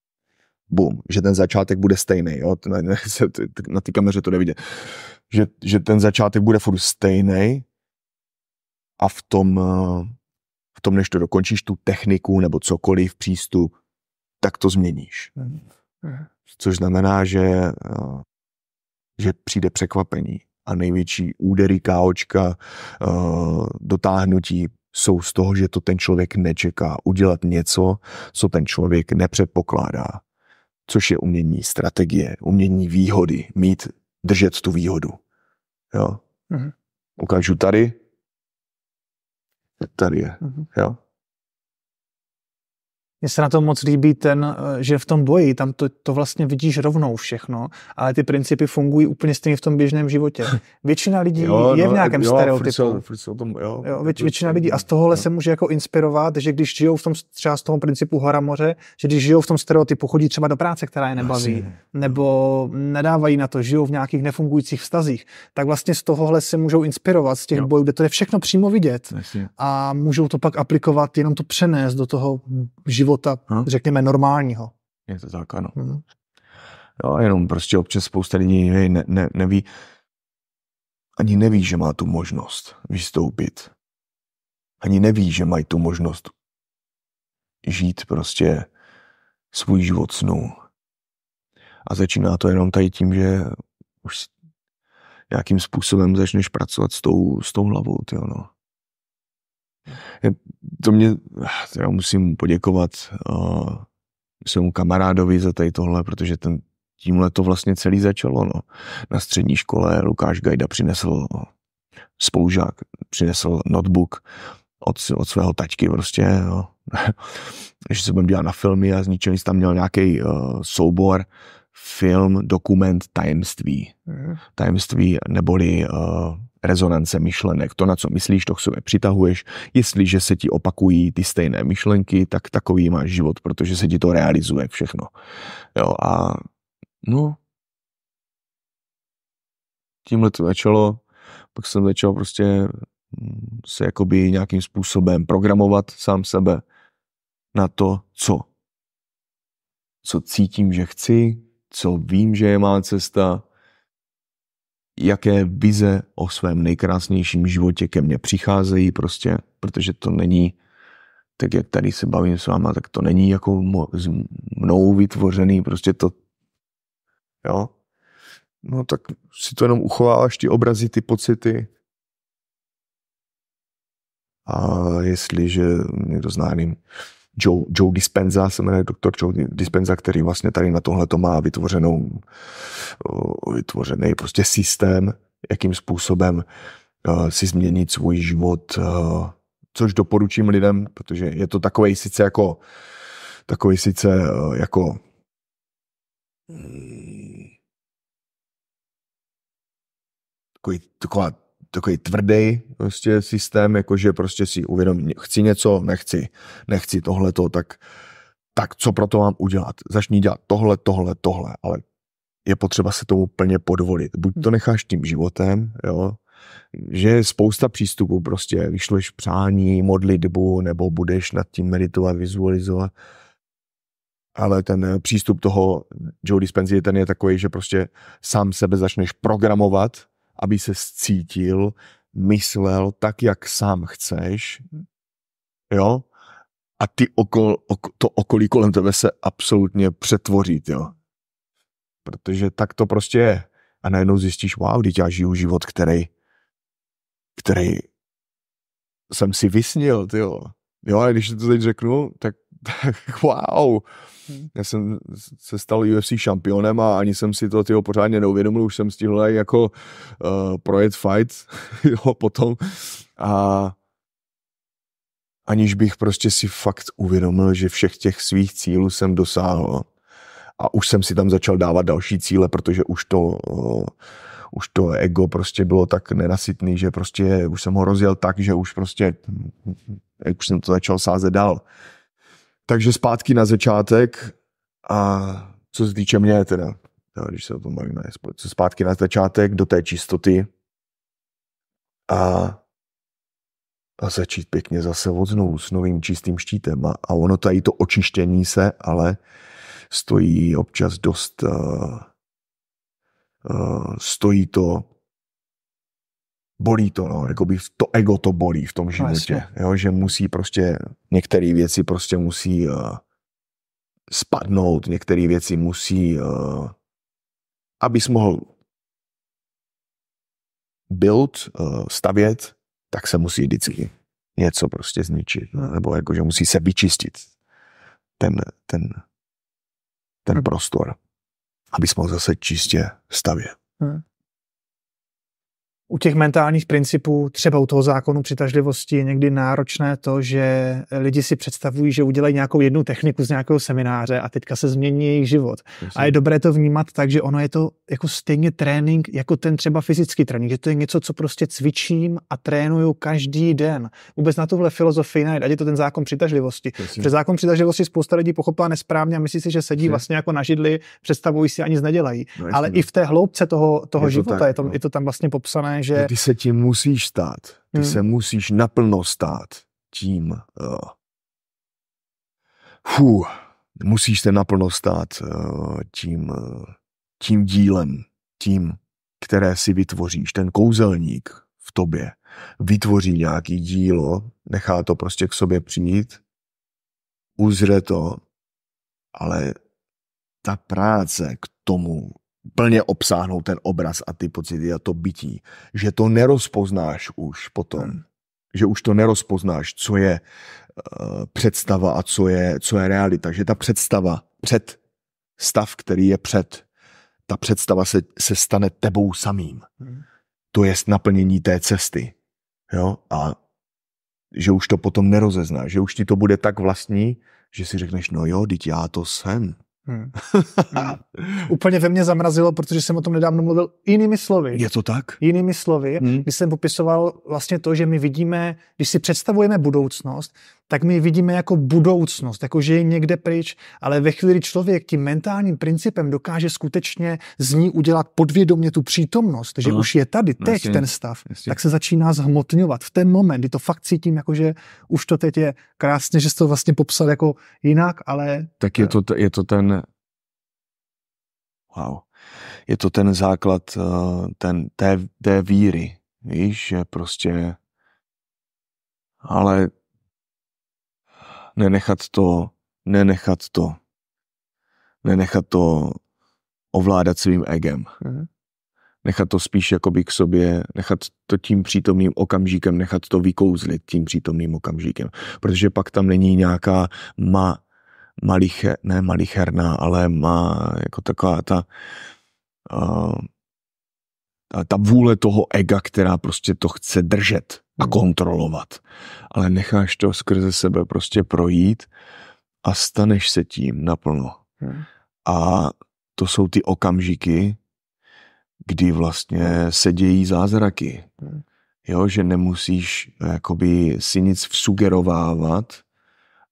bum, že ten začátek bude stejný, jo? Na, na, na té kameře to nevidět, že, že ten začátek bude furt stejný, a v tom, eh, v tom, než to dokončíš, tu techniku nebo cokoliv, přístup, tak to změníš. Což znamená, že, eh, že přijde překvapení a největší údery káočka, eh, dotáhnutí jsou z toho, že to ten člověk nečeká. Udělat něco, co ten člověk nepředpokládá. Což je umění strategie, umění výhody, mít, držet tu výhodu. Jo. Mhm. Ukážu tady, tady je. Mm-hmm. Jo? mně se na tom moc líbí ten, eh, že v tom boji, tam to, to vlastně vidíš rovnou všechno, ale ty principy fungují úplně stejně v tom běžném životě. Většina lidí jo, je no, v nějakém jo, stereotypu. Furt, furt, tom, jo, jo, věč, většina lidí a z tohohle jo. se může jako inspirovat, že když žijou v tom třeba z toho principu hora moře, že když žijou v tom stereotypu, chodí třeba do práce, která je nebaví, Asi. nebo nedávají na to, žijou v nějakých nefungujících vztazích, tak vlastně z tohohle se můžou inspirovat z těch jo. bojů, kde to je všechno přímo vidět Asi. a můžou to pak aplikovat, jenom to přenést do toho života života, hmm. řekněme, normálního. Je to tak, ano. Hmm. Jo, jenom prostě občas spousta lidí ne, ne, neví, ani neví, že má tu možnost vystoupit. Ani neví, že mají tu možnost žít prostě svůj život snů. A začíná to jenom tady tím, že už nějakým způsobem začneš pracovat s tou, s tou hlavou, ty ono. To mě, já musím poděkovat uh, svému kamarádovi za tady tohle, protože ten tímhle to vlastně celý začalo. No. Na střední škole Lukáš Gajda přinesl eh, spolužák, přinesl notebook od, od svého tačky prostě, no. že se budeme dělat na filmy a z ničeho tam měl nějaký uh, soubor, film, dokument, tajemství. Mhm. Tajemství neboli uh, rezonance myšlenek. To, na co myslíš, to k sobě přitahuješ. Jestliže se ti opakují ty stejné myšlenky, tak takový máš život, protože se ti to realizuje všechno. Jo, a no, tímhle to začalo, pak jsem začal prostě mm, se jakoby nějakým způsobem programovat sám sebe na to, co. Co cítím, že chci, co vím, že je má cesta, jaké vize o svém nejkrásnějším životě ke mně přicházejí prostě, protože to není, tak jak tady se bavím s váma, tak to není jako mnou vytvořený, prostě to, jo, no tak si to jenom uchováváš, ty obrazy, ty pocity. A jestliže někdo zná, nevím, Joe, Joe Dispenza, se jmenuje doktor Joe Dispenza, který vlastně tady na tohle to má vytvořenou, vytvořený prostě systém, jakým způsobem eh, si změnit svůj život, eh, což doporučím lidem, protože je to takový sice jako takový sice eh, jako mm, takový, taková takový tvrdý prostě systém, jakože prostě si uvědomím, chci něco, nechci, nechci tohleto, tak, tak co pro to mám udělat? Začni dělat tohle, tohle, tohle, ale je potřeba se tomu plně podvolit. Buď to hm. necháš tím životem, jo, že je spousta přístupů prostě, vyšluješ přání, modlitbu, nebo budeš nad tím meditovat, vizualizovat, ale ten eh, přístup toho Joe Dispenzy, ten je takový, že prostě sám sebe začneš programovat aby se cítil, myslel tak, jak sám chceš, jo, a ty okol, ok, to okolí kolem tebe se absolutně přetvoří, jo. Protože tak to prostě je. A najednou zjistíš, wow, teď já žiju život, který, který jsem si vysnil, jo. Jo, a když to teď řeknu, tak wow. Hmm. Já jsem se stal UFC šampionem a ani jsem si to tyho pořádně neuvědomil, už jsem stihl jako uh, eh, projet fight, jo, potom. A aniž bych prostě si fakt uvědomil, že všech těch svých cílů jsem dosáhl. A už jsem si tam začal dávat další cíle, protože už to, uh, už to ego prostě bylo tak nenasytný, že prostě už jsem ho rozjel tak, že už prostě, jak hm, hm, hm, už jsem to začal sázet dál. Takže zpátky na začátek a co se týče mě teda, když se o tom bavíme, zpátky na začátek do té čistoty a, a začít pěkně zase od znovu s novým čistým štítem. A, a ono tady to očištění se, ale stojí občas dost, uh, uh, stojí to bolí to, no, jako by to ego to bolí v tom životě, no, jo, že musí prostě, některé věci prostě musí uh, spadnout, některé věci musí, uh, abys mohl build, uh, stavět, tak se musí vždycky něco prostě zničit, no, nebo že musí se vyčistit ten, ten, ten hmm. prostor, abys mohl zase čistě stavět. Hmm u těch mentálních principů, třeba u toho zákonu přitažlivosti, je někdy náročné to, že lidi si představují, že udělají nějakou jednu techniku z nějakého semináře a teďka se změní jejich život. Myslím. A je dobré to vnímat tak, že ono je to jako stejně trénink, jako ten třeba fyzický trénink, že to je něco, co prostě cvičím a trénuju každý den. Vůbec na tuhle filozofii najít, ať je to ten zákon přitažlivosti. Myslím. Protože zákon přitažlivosti spousta lidí pochopila nesprávně a myslí si, že sedí Myslím. vlastně jako na židli, představují si a nic nedělají. No, Ale i no. v té hloubce toho, toho je života tak, je, to, no. je to tam vlastně popsané že... Ty se tím musíš stát. Ty hmm. se musíš naplno stát tím. Uh, eh, fů, musíš se naplno stát uh, tím, uh, tím dílem, tím, které si vytvoříš. Ten kouzelník v tobě vytvoří nějaký dílo, nechá to prostě k sobě přijít, uzře to, ale ta práce k tomu plně obsáhnout ten obraz a ty pocity a to bytí, že to nerozpoznáš už potom. Hmm. Že už to nerozpoznáš, co je uh, představa a co je, co je realita. Že ta představa před stav, který je před, ta představa se, se stane tebou samým. Hmm. To je naplnění té cesty. Jo? A že už to potom nerozeznáš, že už ti to bude tak vlastní, že si řekneš, no jo, teď já to jsem. Hmm. hmm. Úplně ve mně zamrazilo, protože jsem o tom nedávno mluvil jinými slovy. Je to tak? Jinými slovy, hmm. když jsem popisoval vlastně to, že my vidíme, když si představujeme budoucnost, tak my vidíme jako budoucnost, jako že je někde pryč, ale ve chvíli, kdy člověk tím mentálním principem dokáže skutečně z ní udělat podvědomě tu přítomnost, že no. už je tady, no, teď jasný, ten stav, jasný. tak se začíná zhmotňovat. V ten moment, kdy to fakt cítím, jako že už to teď je krásně, že jsi to vlastně popsal jako jinak, ale... Tak je to, je to ten... Wow. Je to ten základ eh, ten, té, té víry, víš, že prostě... Ale nenechat to, nenechat to, nenechat to ovládat svým egem. Mm. Nechat to spíš jakoby k sobě, nechat to tím přítomným okamžikem, nechat to vykouzlit tím přítomným okamžikem. Protože pak tam není nějaká ma, maliche, ne malicherná, ale má jako taková ta, uh, ta, ta vůle toho ega, která prostě to chce držet a kontrolovat, ale necháš to skrze sebe prostě projít a staneš se tím naplno. Hmm. A to jsou ty okamžiky, kdy vlastně se dějí zázraky. Hmm. Jo, že nemusíš eh, jakoby si nic vsugerovávat,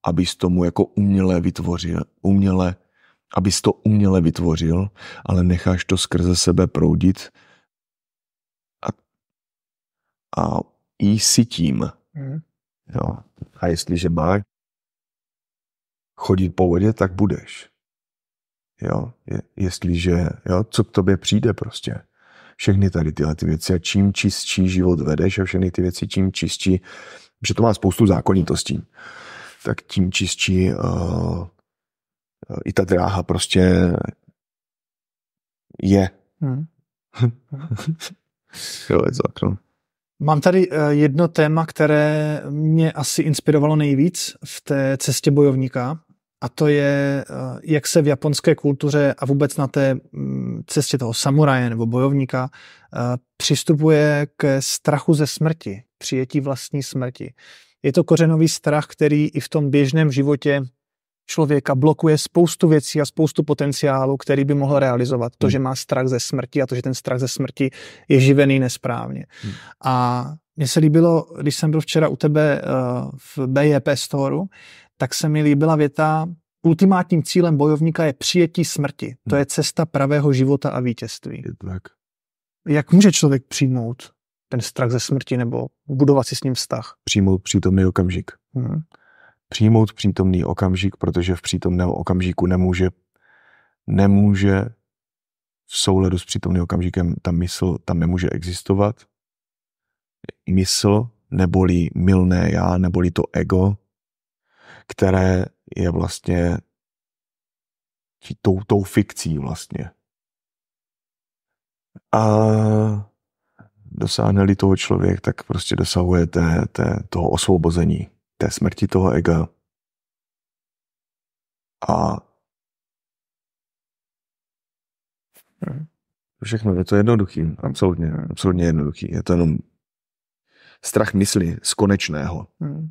abys tomu jako uměle vytvořil, uměle, abys to uměle vytvořil, ale necháš to skrze sebe proudit a, a i sitím. Mm. Jo. A jestliže máš chodit po vodě, tak budeš. Jo, je, jestliže, jo, co k tobě přijde prostě. Všechny tady tyhle ty věci a čím čistší život vedeš a všechny ty věci čím čistší, že to má spoustu zákonitostí, tak tím čistší uh, i ta dráha prostě je. Hmm. jo, je zákon. Mám tady eh, jedno téma, které mě asi inspirovalo nejvíc v té cestě bojovníka, a to je, eh, jak se v japonské kultuře a vůbec na té mm, cestě toho samuraje nebo bojovníka eh, přistupuje k strachu ze smrti, přijetí vlastní smrti. Je to kořenový strach, který i v tom běžném životě člověka blokuje spoustu věcí a spoustu potenciálu, který by mohl realizovat. To, hmm. že má strach ze smrti a to, že ten strach ze smrti je živený nesprávně. Hmm. A mně se líbilo, když jsem byl včera u tebe eh, v BJP Storeu, tak se mi líbila věta, ultimátním cílem bojovníka je přijetí smrti. To hmm. je cesta pravého života a vítězství. tak. Jak může člověk přijmout ten strach ze smrti nebo budovat si s ním vztah? Přijmout přítomný okamžik. Hmm přijmout přítomný okamžik, protože v přítomném okamžiku nemůže, nemůže v souladu s přítomným okamžikem ta mysl tam nemůže existovat. Mysl neboli milné já, neboli to ego, které je vlastně tou, tou fikcí vlastně. A dosáhne-li toho člověk, tak prostě dosahuje té, té, toho osvobození té smrti toho ega. A mhm. všechno je to jednoduchý, absolutně, absolutně jednoduchý. Je to jenom strach mysli z konečného. Mhm.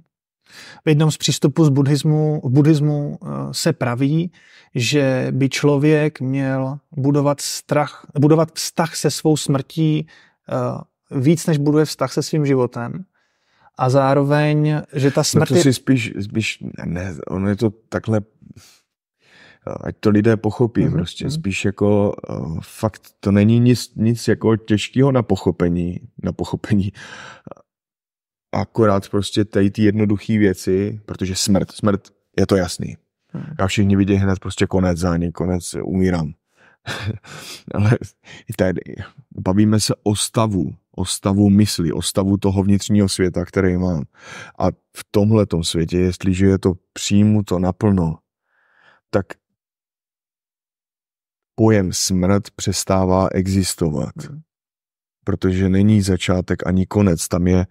V jednom z přístupů z buddhismu, v buddhismu eh, se praví, že by člověk měl budovat, strach, budovat vztah se svou smrtí eh, víc, než buduje vztah se svým životem a zároveň, že ta smrt... No to si spíš, spíš ne, ono je to takhle, ať to lidé pochopí mm-hmm. prostě, mhm. spíš jako eh, fakt to není nic, nic jako těžkého na pochopení, na pochopení, akorát prostě tady ty jednoduché věci, protože smrt, smrt je to jasný. Hmm. Já všichni vidí hned prostě konec zánik, konec umírám. Ale tady bavíme se o stavu, o stavu mysli, o stavu toho vnitřního světa, který mám. A v tomhletom světě, jestliže je to přímo to naplno, tak pojem smrt přestává existovat. Mhm. Protože není začátek ani konec. Tam je...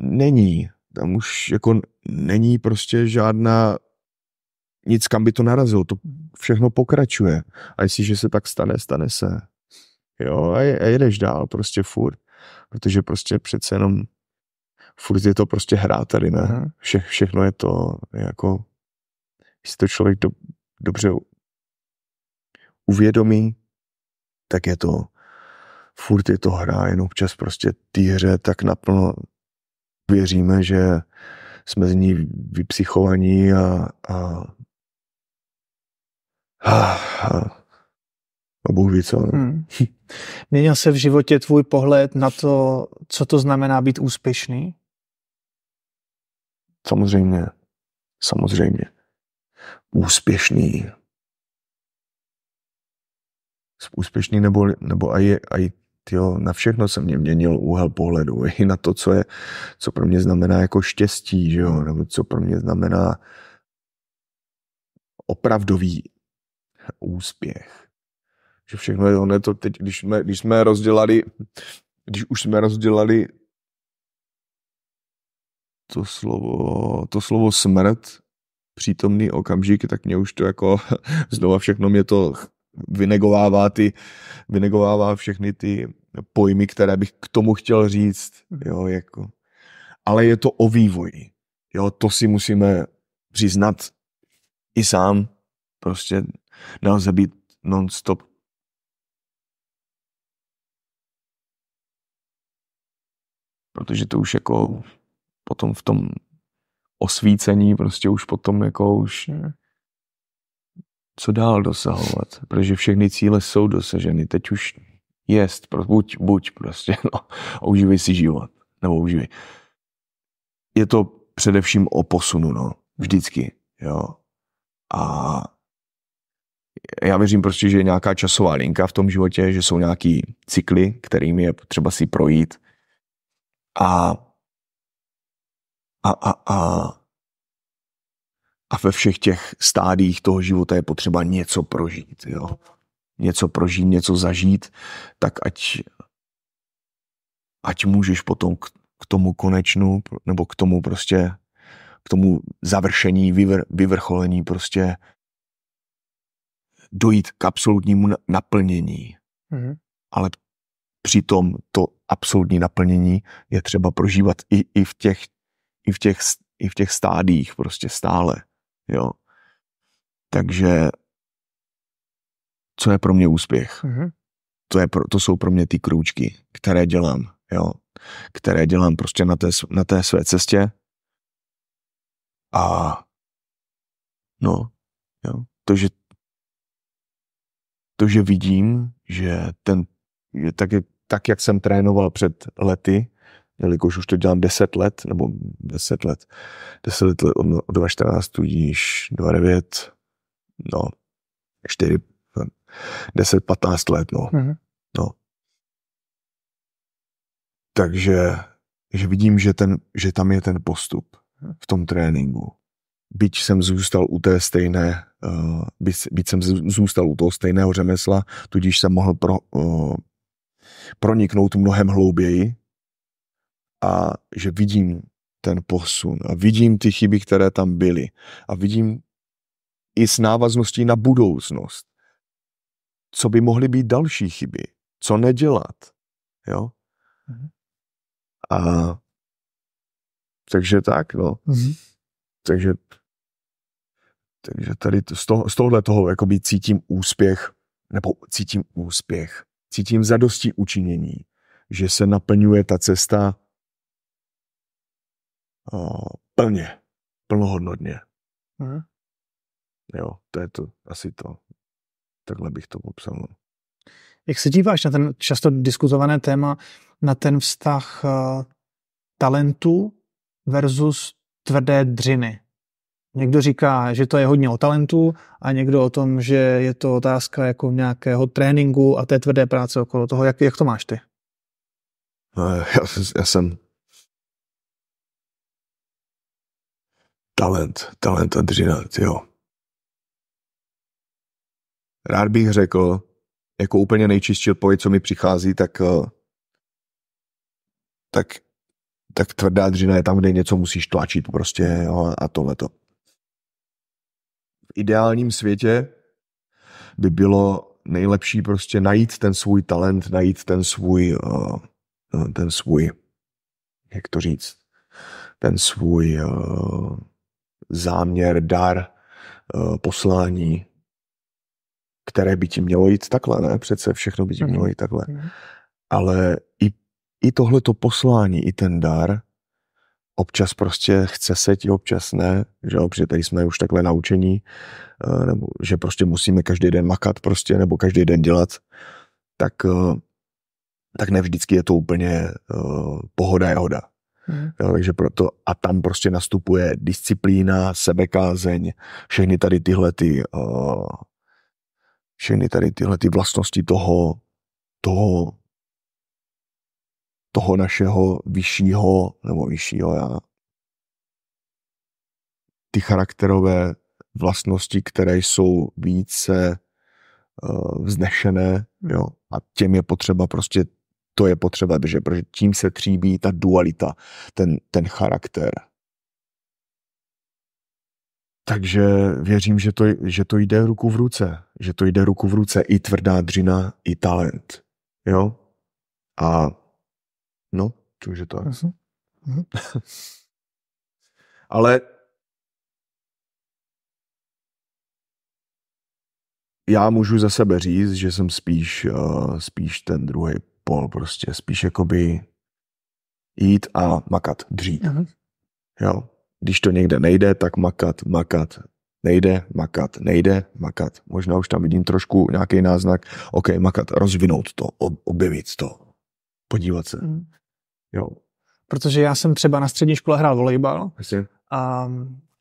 Není. Tam už jako není prostě žádná nic, kam by to narazilo. To mhm. všechno pokračuje. A jestliže se tak stane, stane se jo, a, a jedeš dál prostě furt, protože prostě přece jenom furt je to prostě hra tady, ne? Vše, všechno je to jako, jestli to člověk do, dobře uvědomí, tak je to, furt je to hra, jenom občas prostě ty hře tak naplno věříme, že jsme z ní vypsychovaní a, a, a, a a Bůh ví co. No. Hmm. Měnil se v životě tvůj pohled na to, co to znamená být úspěšný? Samozřejmě. Samozřejmě. Úspěšný. Úspěšný nebo, nebo aj, aj tyjo, na všechno se mě měnil úhel pohledu. I na to, co, je, co pro mě znamená jako štěstí, že jo? nebo co pro mě znamená opravdový úspěch že všechno je ono, to teď, když jsme, když jsme rozdělali, když už jsme rozdělali to slovo, to slovo smrt, přítomný okamžik, tak mě už to jako znova všechno mě to vynegovává ty, vynegovává všechny ty pojmy, které bych k tomu chtěl říct, jo, jako. Ale je to o vývoji, jo, to si musíme přiznat i sám, prostě nelze být non-stop protože to už jako potom v tom osvícení prostě už potom jako už eh, co dál dosahovat, protože všechny cíle jsou dosaženy. Teď už jest, buď, buď prostě, no, a užívej si život, nebo užívej. Je to především o posunu, no, vždycky, jo. A já věřím prostě, že je nějaká časová linka v tom životě, že jsou nějaký cykly, kterými je potřeba si projít, a, a, a, a, a ve všech těch stádích toho života je potřeba něco prožít. Jo? Něco prožít, něco zažít, tak ať, ať můžeš potom k, k tomu konečnu, nebo k tomu prostě, k tomu završení, vyvr, vyvrcholení prostě dojít k absolutnímu naplnění. Mhm. Ale Přitom to absolutní naplnění je třeba prožívat i, i, v, těch, i, v, těch, i v těch stádích prostě stále. Jo. Takže co je pro mě úspěch? Mm-hmm. To, je pro, to jsou pro mě ty krůčky, které dělám, jo. Které dělám prostě na té, na té své cestě. A no, jo. To, že, to, že vidím, že ten tak, tak, jak jsem trénoval před lety, jelikož už to dělám 10 let, nebo 10 let, 10 let od, od 2014, tudíž 29, no, 4, 10, 15 let, no. Mm-hmm. no. Takže že vidím, že, ten, že tam je ten postup v tom tréninku. Byť jsem zůstal u té stejné, uh, byť, byť jsem zůstal u toho stejného řemesla, tudíž jsem mohl pro, uh, proniknout mnohem hlouběji a že vidím ten posun a vidím ty chyby, které tam byly a vidím i s návazností na budoucnost, co by mohly být další chyby, co nedělat, jo? Mhm. A takže tak, no. Mm-hmm. Takže takže tady z, toho, z tohle toho jakoby cítím úspěch, nebo cítím úspěch cítím zadosti učinění, že se naplňuje ta cesta plně, plnohodnotně. Hmm. Jo, to je to, asi to. Takhle bych to popsal. No. Jak se díváš na ten často diskutované téma, na ten vztah talentu versus tvrdé dřiny? Někdo říká, že to je hodně o talentu a někdo o tom, že je to otázka jako nějakého tréninku a té tvrdé práce okolo toho. Jak, jak to máš ty? No, já, já jsem talent, talent a dřina, jo. Rád bych řekl, jako úplně nejčistší odpověď, co mi přichází, tak, eh, tak, tak tvrdá dřina je tam, kde něco musíš tlačit prostě jo, a tohleto v ideálním světě by bylo nejlepší prostě najít ten svůj talent, najít ten svůj, eh, eh, ten svůj, jak to říct, ten svůj eh, záměr, dar, poslání, které by ti mělo jít takhle, ne? Přece všechno by ti mělo mhm. jít takhle. Mhm. Ale i, i tohleto poslání, i ten dar občas prostě chce se ti, občas ne, že jo, protože tady jsme už takhle naučení, eh, nebo že prostě musíme každý den makat prostě, nebo každý den dělat, tak, eh, tak ne vždycky je to úplně eh, pohoda je hoda. Hmm. Jo, takže proto a tam prostě nastupuje disciplína, sebekázeň, všechny tady tyhle ty všechny tady tyhle ty vlastnosti toho, toho toho našeho vyššího nebo vyššího já. Ty charakterové vlastnosti, které jsou více eh, vznešené, jo, a těm je potřeba prostě, to je potřeba držet, protože tím se tříbí ta dualita, ten, ten charakter. Takže věřím, že to, že to jde ruku v ruce. Že to jde ruku v ruce i tvrdá dřina, i talent. Jo? A No, cože tak. Mhm. Ale já můžu za sebe říct, že jsem spíš, uh, spíš ten druhý pol, prostě spíš jakoby jít a makat, dřít. Mhm. Jo. Když to někde nejde, tak makat, makat, nejde, makat, nejde, makat. Možná už tam vidím trošku nějaký náznak, OK, makat, rozvinout to, objevit to, podívat se. Mm. Jo. Protože já jsem třeba na střední škole hrál volejbal a,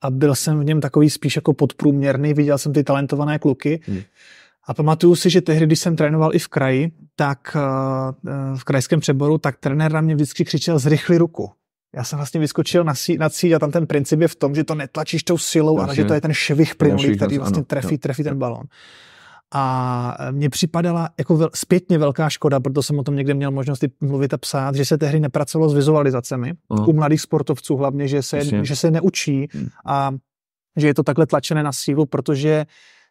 a byl jsem v něm takový spíš jako podprůměrný, viděl jsem ty talentované kluky. Hmm. A pamatuju si, že tehdy, když jsem trénoval i v kraji, tak eh, v krajském přeboru, tak trenér na mě vždycky křičel zrychli ruku. Já jsem vlastně vyskočil na, sí, na cíl a tam ten princip je v tom, že to netlačíš tou silou, ale že to je ten švih plynulý, který vlastně ano, trefí, trefí ten balón a mně připadala jako vel, zpětně velká škoda, proto jsem o tom někde měl možnost mluvit a psát, že se tehdy nepracovalo s vizualizacemi, uh u mladých sportovců hlavně, že se, že se neučí hmm. a že je to takhle tlačené na sílu, protože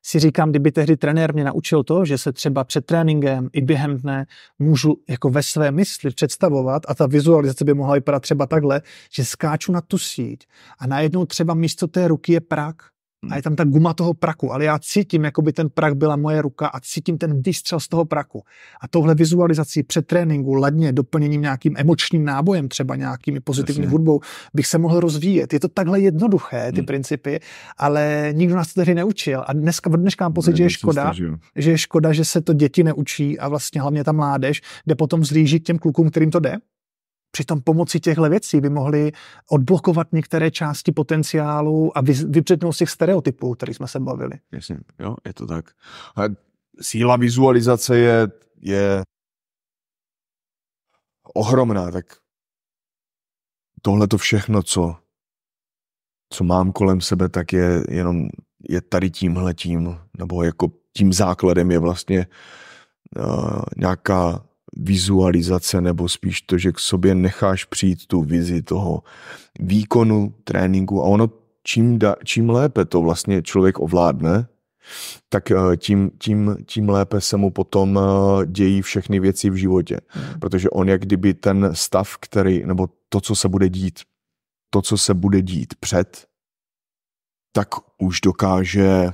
si říkám, kdyby tehdy trenér mě naučil to, že se třeba před tréninkem i během dne můžu jako ve své mysli představovat a ta vizualizace by mohla vypadat třeba takhle, že skáču na tu síť a najednou třeba místo té ruky je prak Hmm. A je tam ta guma toho praku, ale já cítím, jako by ten prak byla moje ruka a cítím ten výstřel z toho praku. A tohle vizualizací před tréninku, ladně, doplněním nějakým emočním nábojem, třeba nějakými pozitivní Jasně. hudbou, bych se mohl rozvíjet. Je to takhle jednoduché, ty hmm. principy, ale nikdo nás to tehdy neučil. A dneska, dneska mám pocit, ne, že je škoda, že je škoda, že se to děti neučí a vlastně hlavně ta mládež jde potom zlížit k těm klukům, kterým to jde Přitom pomocí těchto věcí by mohli odblokovat některé části potenciálu a vypřednout z těch stereotypů, kterých jsme se bavili. Jasně, jo, je to tak. A síla vizualizace je, je ohromná, tak tohle to všechno, co, co mám kolem sebe, tak je jenom je tady tímhletím, nebo jako tím základem je vlastně uh, nějaká vizualizace nebo spíš to, že k sobě necháš přijít tu vizi toho výkonu, tréninku a ono čím, da, čím lépe to vlastně člověk ovládne, tak eh, tím, tím, tím lépe se mu potom eh, dějí všechny věci v životě. Hmm. Protože on jak kdyby ten stav, který, nebo to, co se bude dít, to, co se bude dít před, tak už dokáže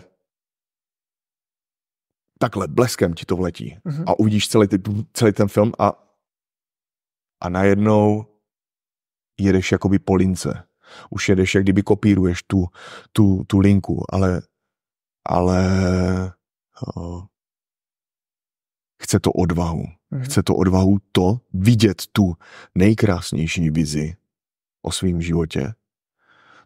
takhle bleskem ti to vletí mm-hmm. a uvidíš celý, ty, celý ten film a, a najednou jedeš jakoby po lince. Už jedeš, jak kdyby kopíruješ tu, tu, tu linku, ale, ale uh, chce to odvahu. Mm-hmm. Chce to odvahu to vidět tu nejkrásnější vizi o svém životě,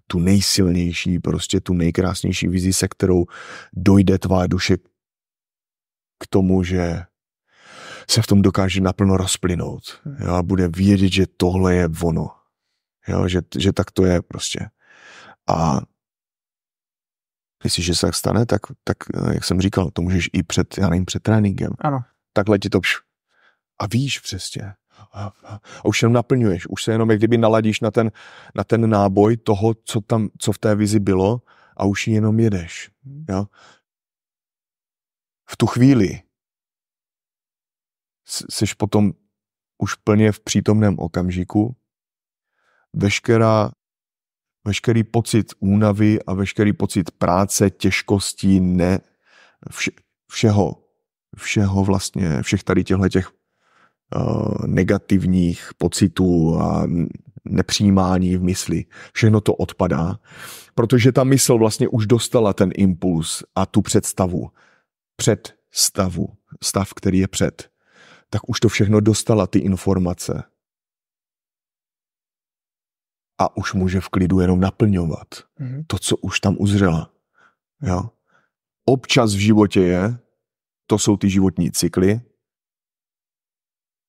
tu nejsilnější, prostě tu nejkrásnější vizi, se kterou dojde tvá duše k tomu, že se v tom dokáže naplno rozplynout jo, a bude vědět, že tohle je ono. Jo, že, že tak to je prostě. A že se tak stane, tak, tak, jak jsem říkal, to můžeš i před, já nevím, před tréninkem. Ano. Takhle ti to pš. A víš přesně. A, a, a už jenom naplňuješ, už se jenom jak kdyby naladíš na ten, na ten náboj toho, co tam, co v té vizi bylo a už jenom jedeš. Jo? v tu chvíli jsi potom už plně v přítomném okamžiku, veškerá, veškerý pocit únavy a veškerý pocit práce, těžkostí, ne, vše, všeho, všeho vlastně, všech tady těchto těch uh, negativních pocitů a nepřijímání v mysli. Všechno to odpadá, protože ta mysl vlastně už dostala ten impuls a tu představu před stavu, stav, který je před, tak už to všechno dostala ty informace. A už může v klidu jenom naplňovat mm-hmm. to, co už tam uzřela. Jo? Občas v životě je, to jsou ty životní cykly,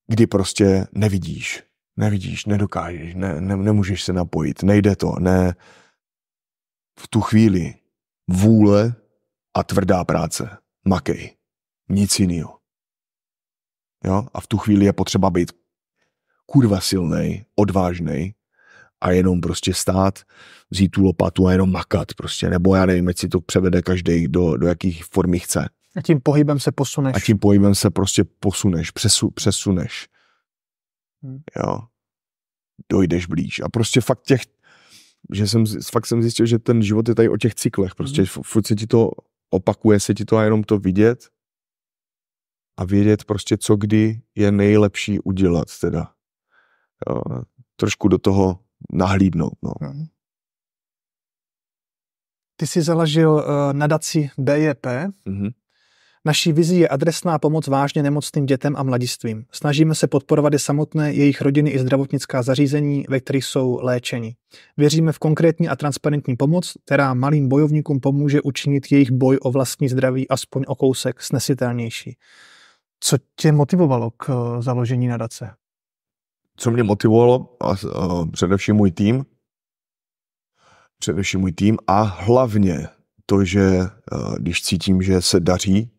kdy prostě nevidíš, nevidíš, nedokážeš, ne, ne, nemůžeš se napojit, nejde to, ne. V tu chvíli vůle a tvrdá práce makej. Nic jiného. Jo? A v tu chvíli je potřeba být kurva silný, odvážný a jenom prostě stát, vzít tu lopatu a jenom makat prostě. Nebo já nevím, jestli to převede každý do, do jakých formy chce. A tím pohybem se posuneš. A tím pohybem se prostě posuneš, přesu, přesuneš. Hmm. Jo. Dojdeš blíž. A prostě fakt těch, že jsem, fakt jsem zjistil, že ten život je tady o těch cyklech. Prostě hmm. furt se ti to opakuje se ti to a jenom to vidět a vědět prostě, co kdy je nejlepší udělat teda. Jo, trošku do toho nahlídnout, no. Mhm. Ty jsi založil uh, nadaci BJP. Mm-hmm. Naší vizí je adresná pomoc vážně nemocným dětem a mladistvím. Snažíme se podporovat i samotné, jejich rodiny i zdravotnická zařízení, ve kterých jsou léčeni. Věříme v konkrétní a transparentní pomoc, která malým bojovníkům pomůže učinit jejich boj o vlastní zdraví aspoň o kousek snesitelnější. Co tě motivovalo k eh, založení nadace? Co mě motivovalo? A, a, především můj tým. Především můj tým a hlavně to, že eh, když cítím, že se daří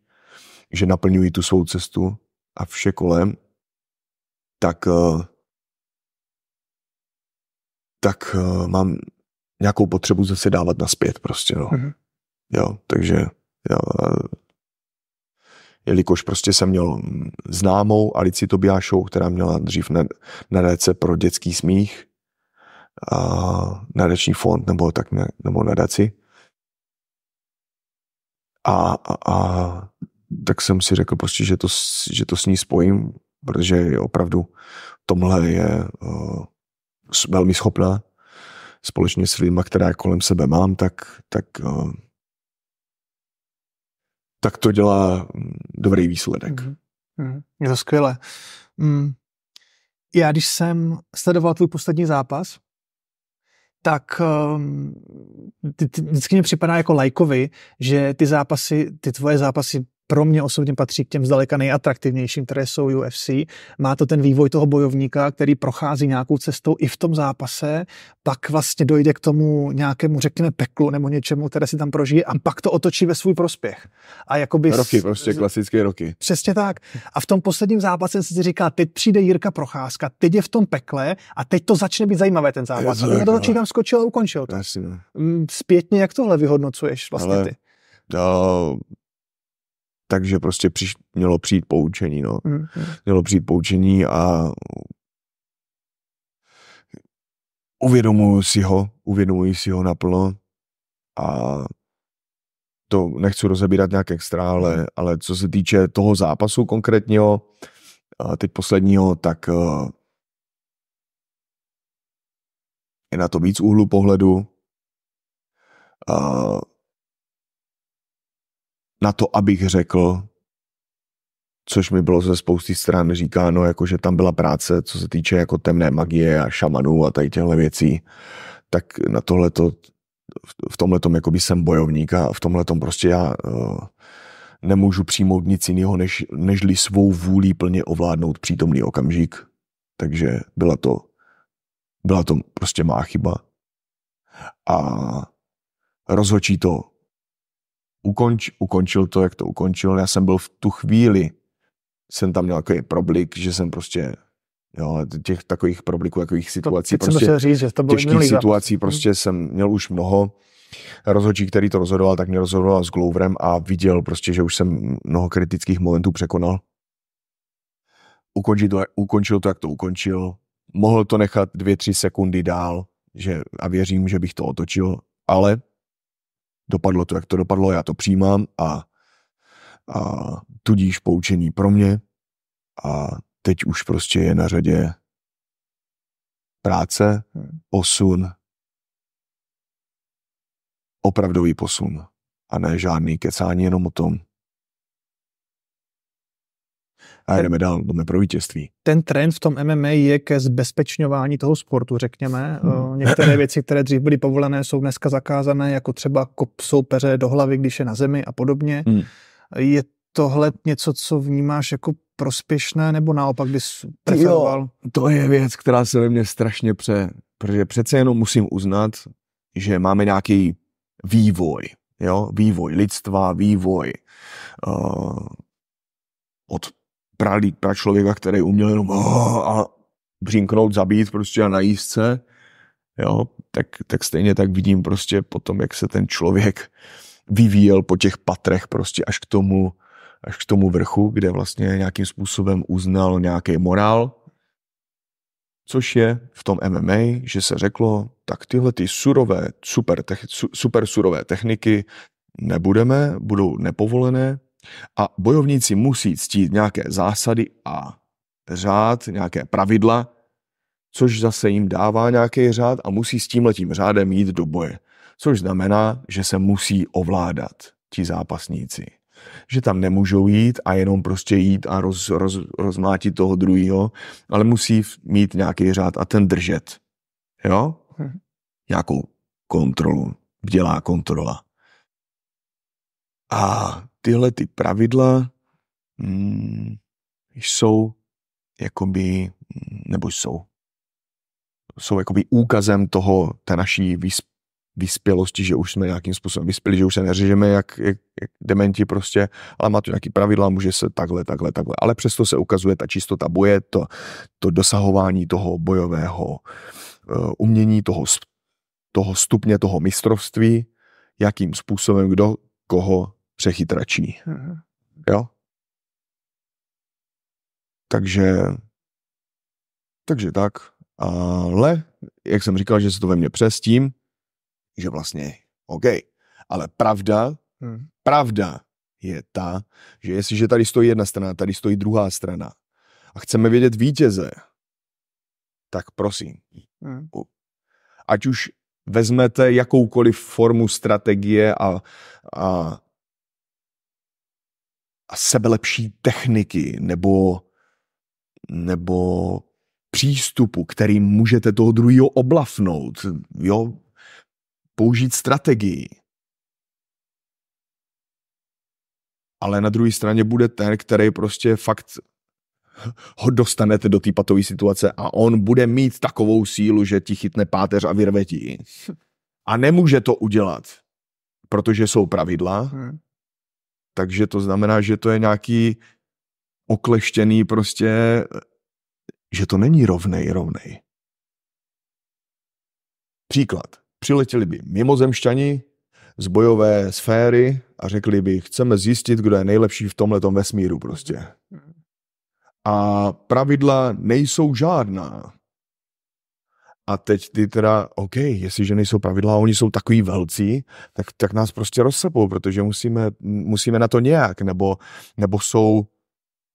že naplňují tu svou cestu a vše kolem, tak, eh, tak eh, mám nějakou potřebu zase dávat naspět prostě, no. Mm-hmm. Jo, takže já, eh, jelikož prostě jsem měl známou Alici Tobiášovou, která měla dřív na, nadace pro dětský smích, a nadační fond nebo tak ne, nebo nadaci. A, a, a tak jsem si řekl prostě, že to, že to s ní spojím, protože je opravdu tomhle je uh, velmi schopná. Společně s lidmi, která kolem sebe mám, tak, tak, uh, tak to dělá mm, dobrý výsledek. Mm-hmm. je to skvělé. Mm. Já když jsem sledoval tvůj poslední zápas, tak um, ty, ty, vždycky mi připadá jako lajkovi, že ty zápasy, ty tvoje zápasy pro mě osobně patří k těm zdaleka nejatraktivnějším, které jsou UFC. Má to ten vývoj toho bojovníka, který prochází nějakou cestou i v tom zápase, pak vlastně dojde k tomu nějakému, řekněme, peklu nebo něčemu, které si tam prožije a pak to otočí ve svůj prospěch. A jakoby... Roky, prostě klasické roky. Přesně tak. A v tom posledním zápase si říká, teď přijde Jirka Procházka, teď je v tom pekle a teď to začne být zajímavé ten zápas. Je to, to tam no. skočil a ukončil to. Jasně. No. Mm, zpětně, jak tohle vyhodnocuješ vlastně Ale... ty? No, takže prostě přiš, mělo přijít poučení, no. Mm. Mělo přijít poučení a uvědomuji si ho, uvědomuji si ho naplno a to nechci rozebírat nějak extra, ale, mm-hmm. ale co se týče toho zápasu konkrétního, teď posledního, tak e, je na to víc úhlu pohledu na to, abych řekl, což mi bylo ze spousty stran říkáno, jako že tam byla práce, co se týče jako temné magie a šamanů a tady těchto věcí, tak na tohle to v tomhle tom jako jsem bojovník a v tomhle tom prostě já eh, nemůžu přijmout nic jiného, než, nežli svou vůli plně ovládnout přítomný okamžik. Takže byla to, byla to prostě má chyba. A rozhočí to ukonč, ukončil to, jak to ukončil. Já jsem byl v tu chvíli, jsem tam měl takový problik, že jsem prostě Jo, těch takových probliků, takových situací. To, prostě, jsem říct, že to těžkých těžkých situací mhm. prostě hmm. jsem měl už mnoho. Rozhodčí, který to rozhodoval, tak mě rozhodoval s Gloverem a viděl prostě, že už jsem mnoho kritických momentů překonal. Ukončil to, ukončil to, jak to ukončil. Mohl to nechat dvě, tři sekundy dál že, a věřím, že bych to otočil, ale dopadlo to, jak to dopadlo, já to přijímám a, a tudíž poučení pro mě a teď už prostě je na řadě práce, posun, opravdový posun a ne žádný kecání jenom o tom, a eh, jdeme dál, jdeme pro vítězství. Ten trend v tom MMA je ke zbezpečňování toho sportu, řekněme. Eh, hmm. Některé věci, které dřív byly povolené, jsou dneska zakázané, jako třeba kop soupeře do hlavy, když je na zemi a podobně. Hmm. Je tohle něco, co vnímáš jako prospěšné, nebo naopak bys preferoval? Jo, to je věc, která se ve mně strašně pře... Protože přece jenom musím uznat, že máme nějaký vývoj, jo? vývoj lidstva, vývoj uh, od pralí, pra člověka, který uměl jenom a břinknout, zabít prostě a najíst se, jo, tak, tak stejně tak vidím prostě potom, jak se ten člověk vyvíjel po těch patrech prostě až k tomu, až k tomu vrchu, kde vlastně nějakým způsobem uznal nějaký morál, což je v tom MMA, že se řeklo, tak tyhle ty surové, super, te, super surové techniky nebudeme, budou nepovolené, a bojovníci musí ctít nějaké zásady a řád, nějaké pravidla, což zase jim dává nějaký řád a musí s tímhletím řádem jít do boje. Což znamená, že se musí ovládat ti zápasníci. Že tam nemůžou jít a jenom prostě jít a roz, roz, rozmátit toho druhého, ale musí mít nějaký řád a ten držet. Jo? Mhm. Nějakou kontrolu. dělá kontrola. A tyhle ty pravidla mm, jsou jakoby, mm, nebo jsou, jsou jakoby úkazem toho, té naší vysp, vyspělosti, že už jsme nějakým způsobem vyspěli, že už se neřežeme jak, jak, jak dementi prostě, ale má to nějaký pravidla, může se takhle, takhle, takhle. Ale přesto se ukazuje ta čistota boje, to, to dosahování toho bojového uh, umění, toho, toho stupně, toho mistrovství, jakým způsobem kdo koho přechytračí. Mhm. Jo? Takže, takže tak. Ale, jak jsem říkal, že se to ve mně přes tím, že vlastně, OK, ale pravda, hmm. pravda je ta, že jestliže tady stojí jedna strana, tady stojí druhá strana a chceme vědět vítěze, tak prosím, hmm. ať už vezmete jakoukoliv formu strategie a, a a sebelepší techniky nebo, nebo přístupu, kterým můžete toho druhého oblafnout, jo? použít strategii. Ale na druhé straně bude ten, který prostě fakt ho dostanete do té patové situace a on bude mít takovou sílu, že ti chytne páteř a vyrve ti. A nemůže to udělat, protože jsou pravidla, hmm. Takže to znamená, že to je nějaký okleštěný prostě, že to není rovnej, rovnej. Příklad. Přiletěli by mimozemšťani z bojové sféry a řekli by, chceme zjistit, kdo je nejlepší v tomhle vesmíru prostě. Hmm. A pravidla nejsou žádná. A teď ty teda, OK, jestliže nejsou pravidla, oni jsou takový velcí, tak, tak nás prostě rozsepou, protože musíme, musíme na to nějak, nebo, nebo jsou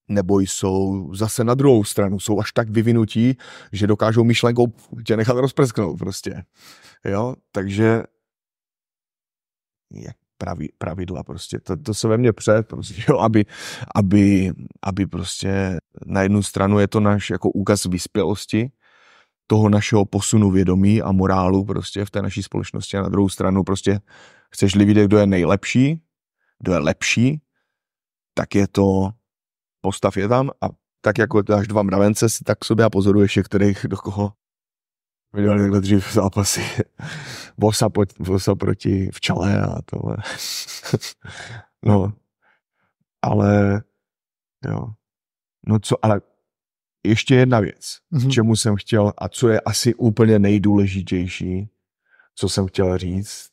nebo jsou zase na druhou stranu, jsou až tak vyvinutí, že dokážou myšlenkou tě nechat rozprsknout prostě. Jo, takže jak pravi, pravidla prostě, to, to se ve mně před, prostě, jo, aby, aby, aby prostě na jednu stranu je to náš jako úkaz vyspělosti, toho našeho posunu vědomí a morálu prostě v té naší společnosti. A na druhou stranu prostě chceš-li vidět, kdo je nejlepší, kdo je lepší, tak je to, postav je tam a tak jako dáš dva mravence, si tak sobě a pozoruješ, kterých do koho vydali takhle dřív zápasy. Bosa, po, bosa proti včele a tohle. no, ale jo. No co, ale ještě jedna věc, mm-hmm. čemu jsem chtěl a co je asi úplně nejdůležitější, co jsem chtěl říct,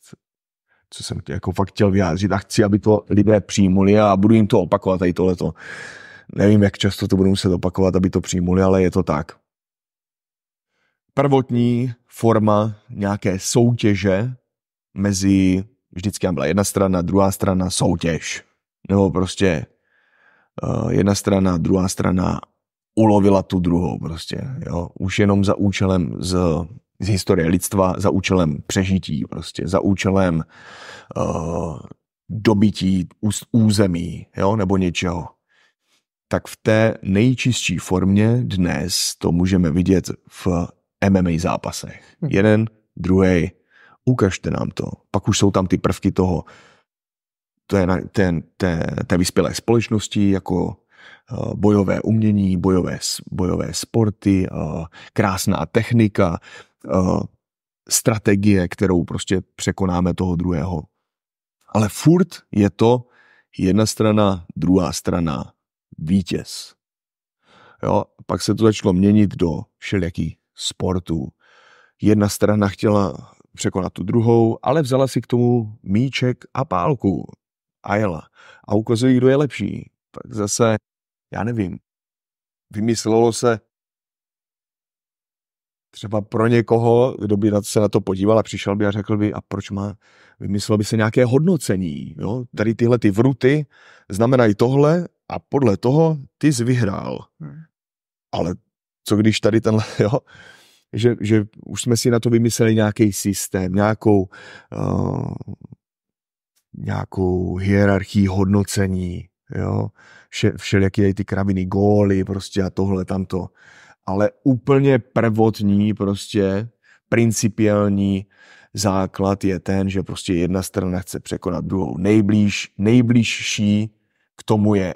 co jsem chtěl, jako fakt chtěl vyjádřit a chci, aby to lidé přijmuli a budu jim to opakovat tady tohleto. Nevím, jak často to budu muset opakovat, aby to přijmuli, ale je to tak. Prvotní forma nějaké soutěže mezi, vždycky byla jedna strana, druhá strana, soutěž. Nebo prostě eh, jedna strana, druhá strana ulovila tu druhou prostě, jo. Už jenom za účelem z, z historie lidstva, za účelem přežití prostě, za účelem uh, dobytí území, jo, nebo něčeho. Tak v té nejčistší formě dnes to můžeme vidět v MMA zápasech. Hmm. Jeden, druhý, ukažte nám to. Pak už jsou tam ty prvky toho, ten, ten, ten ten vyspělé společnosti, jako Eh, bojové umění, bojové, bojové sporty, eh, krásná technika, eh, strategie, kterou prostě překonáme toho druhého. Ale furt je to jedna strana, druhá strana, vítěz. Jo, pak se to začalo měnit do všelijaký sportů. Jedna strana chtěla překonat tu druhou, ale vzala si k tomu míček a pálku a jela. A ukazují, kdo je lepší. Tak zase já nevím, vymyslelo se třeba pro někoho, kdo by se na to podíval a přišel by a řekl by, a proč má, vymyslelo by se nějaké hodnocení, jo? tady tyhle ty vruty znamenají tohle a podle toho ty jsi vyhrál. Hmm. Ale co když tady tenhle, jo, že, že už jsme si na to vymysleli nějaký systém, nějakou, uh, nějakou hierarchii hodnocení, jo, Vše, všelijaký ty kraviny, góly prostě a tohle, tamto. Ale úplně prvotní prostě principiální základ je ten, že prostě jedna strana chce překonat druhou. Nejblíž, nejbližší, k tomu je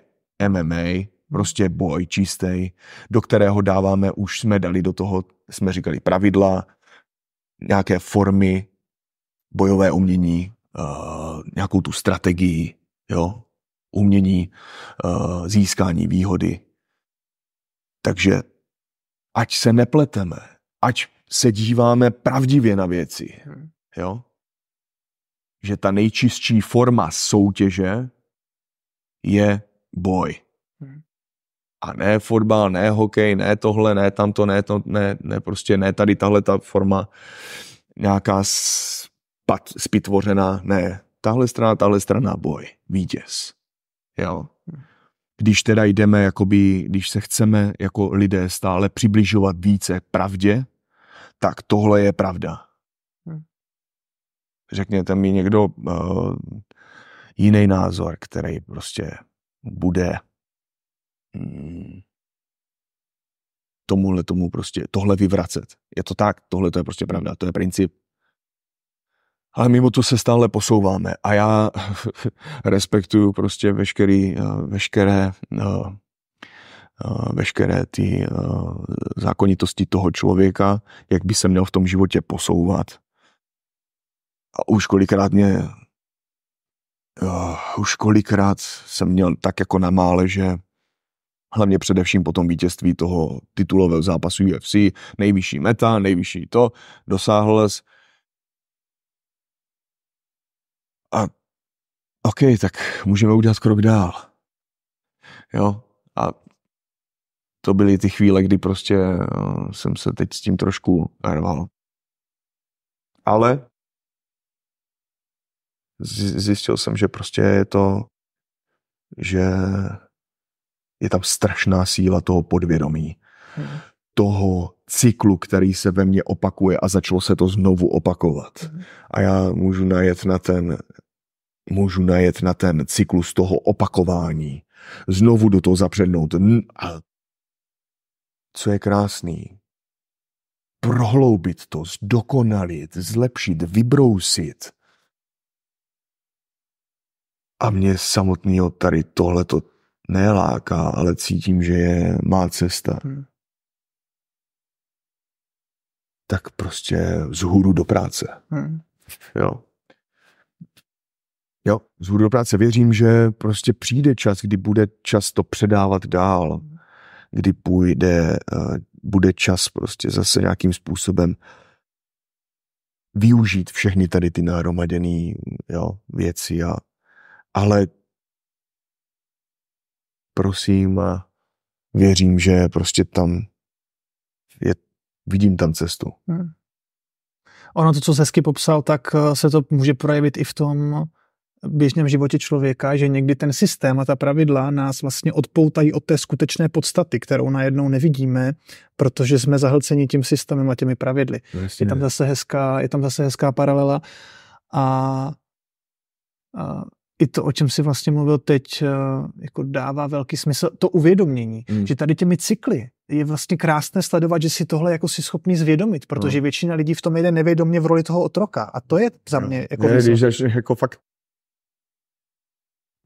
MMA, prostě boj čistý, do kterého dáváme, už jsme dali do toho, jsme říkali pravidla, nějaké formy, bojové umění, uh, nějakou tu strategii, jo, umění eh, získání výhody. Takže ať se nepleteme, ať se díváme pravdivě na věci. Hmm. Jo? Že ta nejčistší forma soutěže je boj. Hmm. A ne fotbal, ne hokej, ne tohle, ne tamto, ne to, ne, ne prostě ne tady tahle ta forma nějaká spat, spitvořená, ne. Tahle strana, tahle strana, boj, vítěz. Jo. Když teda jdeme, jakoby, když se chceme jako lidé stále přibližovat více pravdě, tak tohle je pravda. Hm. Řekněte mi někdo uh, jiný názor, který prostě bude mm, tomuhle tomu prostě tohle vyvracet. Je to tak, tohle to je prostě pravda, to je princip ale mimo to se stále posouváme. A já respektuju prostě veškerý, eh, veškeré, eh, eh, veškeré ty zákonitosti toho člověka, jak by se měl v tom životě posouvat. A už kolikrát mě už kolikrát jsem měl tak jako na mále, že hlavně především po tom vítězství toho titulového zápasu UFC, nejvyšší meta, nejvyšší to, dosáhl jsem. OK, tak můžeme udělat krok dál. Jo, a to byly ty chvíle, kdy prostě eh, jsem se teď s tím trošku narval. Ale zjistil jsem, že prostě je to, že je tam strašná síla toho podvědomí, hmm. toho cyklu, který se ve mně opakuje a začalo se to znovu opakovat. Hmm. A já můžu najet na ten můžu najet na ten cyklus toho opakování, znovu do toho zapřednout. A co je krásný, prohloubit to, zdokonalit, zlepšit, vybrousit. A mě samotného tady tohle to neláká, ale cítím, že je má cesta. Hmm. Tak prostě z hůru do práce. Hmm. Jo. Jo, z do práce věřím, že prostě přijde čas, kdy bude čas to předávat dál, kdy půjde, eh, bude čas prostě zase nějakým způsobem využít všechny tady ty nahromaděné věci. A, ale prosím a věřím, že prostě tam je, vidím tam cestu. Hmm. Ono to, co se hezky popsal, tak eh, se to může projevit i v tom, běžném životě člověka, že někdy ten systém a ta pravidla nás vlastně odpoutají od té skutečné podstaty, kterou najednou nevidíme, protože jsme zahlceni tím systémem a těmi pravidly. Vlastně. je, tam zase hezká, je tam zase hezká paralela a, a i to, o čem si vlastně mluvil teď, eh, jako dává velký smysl, to uvědomění, hmm. že tady těmi cykly je vlastně krásné sledovat, že si tohle jako si schopný zvědomit, protože no. většina lidí v tom jde nevědomě v roli toho otroka a to je za mě jako... Ne, když jako fakt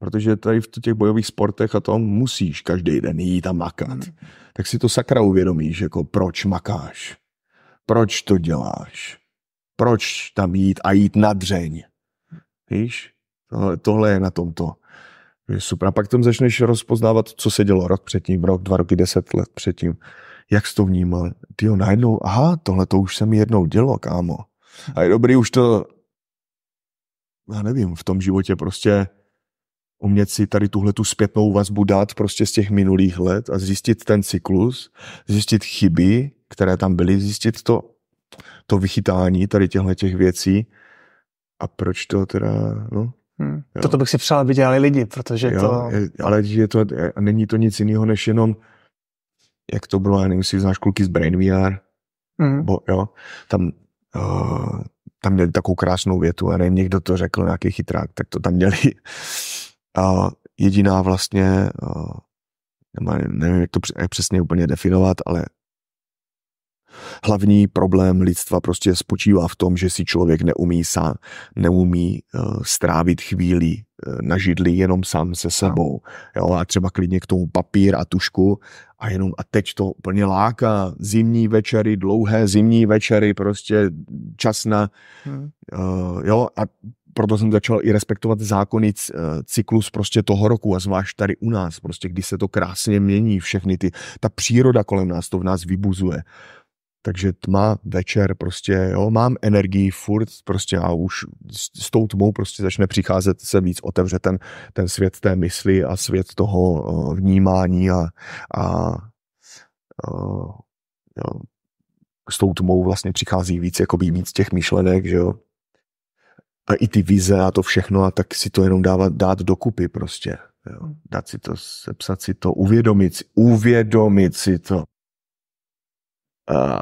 Protože tady v těch bojových sportech a tom musíš každý den jít a makat. Mm. Tak si to sakra uvědomíš, jako proč makáš, proč to děláš, proč tam jít a jít na dřeň. Víš, tohle, tohle je na tomto. Je super. A pak tam začneš rozpoznávat, co se dělo rok předtím, rok, dva roky, deset let předtím. Jak jsi to vnímal? Ty jo, najednou, aha, tohle to už se mi jednou dělo, kámo. A je dobrý už to, já nevím, v tom životě prostě umět si tady tuhle tu zpětnou vazbu dát prostě z těch minulých let a zjistit ten cyklus, zjistit chyby, které tam byly, zjistit to, to vychytání tady těchto těch věcí a proč to teda, no. Hmm. Toto bych si přál, aby dělali lidi, protože jo, to... Je, ale je to, je, není to nic jiného, než jenom, jak to bylo, já nevím, si znáš kluky z Brain VR, hmm. bo, jo, tam uh, tam měli takovou krásnou větu, a nevím, někdo to řekl, nějaký chytrák, tak to tam měli a jediná vlastně, nevím, jak to přesně úplně definovat, ale hlavní problém lidstva prostě spočívá v tom, že si člověk neumí sám, neumí e, strávit chvíli e, na židli jenom sám se sebou. Jo, a třeba klidně k tomu papír a tušku a jenom a teď to úplně láká. Zimní večery, dlouhé zimní večery, prostě čas na... Hmm. Uh, jo, a proto jsem začal i respektovat zákony eh, cyklus prostě toho roku a zvlášť tady u nás, prostě kdy se to krásně mění, všechny ty, ta příroda kolem nás to v nás vybuzuje. Takže tma, večer, prostě, jo, mám energii furt, prostě a už s, s tou tmou prostě začne přicházet se víc otevře ten, ten svět té mysli a svět toho uh, vnímání a, a uh, jo, s tou tmou vlastně přichází víc, jako víc těch myšlenek, že jo, a i ty vize a to všechno a tak si to jenom dávat, dát dokupy prostě. Jo. Hmm. Dát si to, sepsat si to, uvědomit si, uvědomit si to. A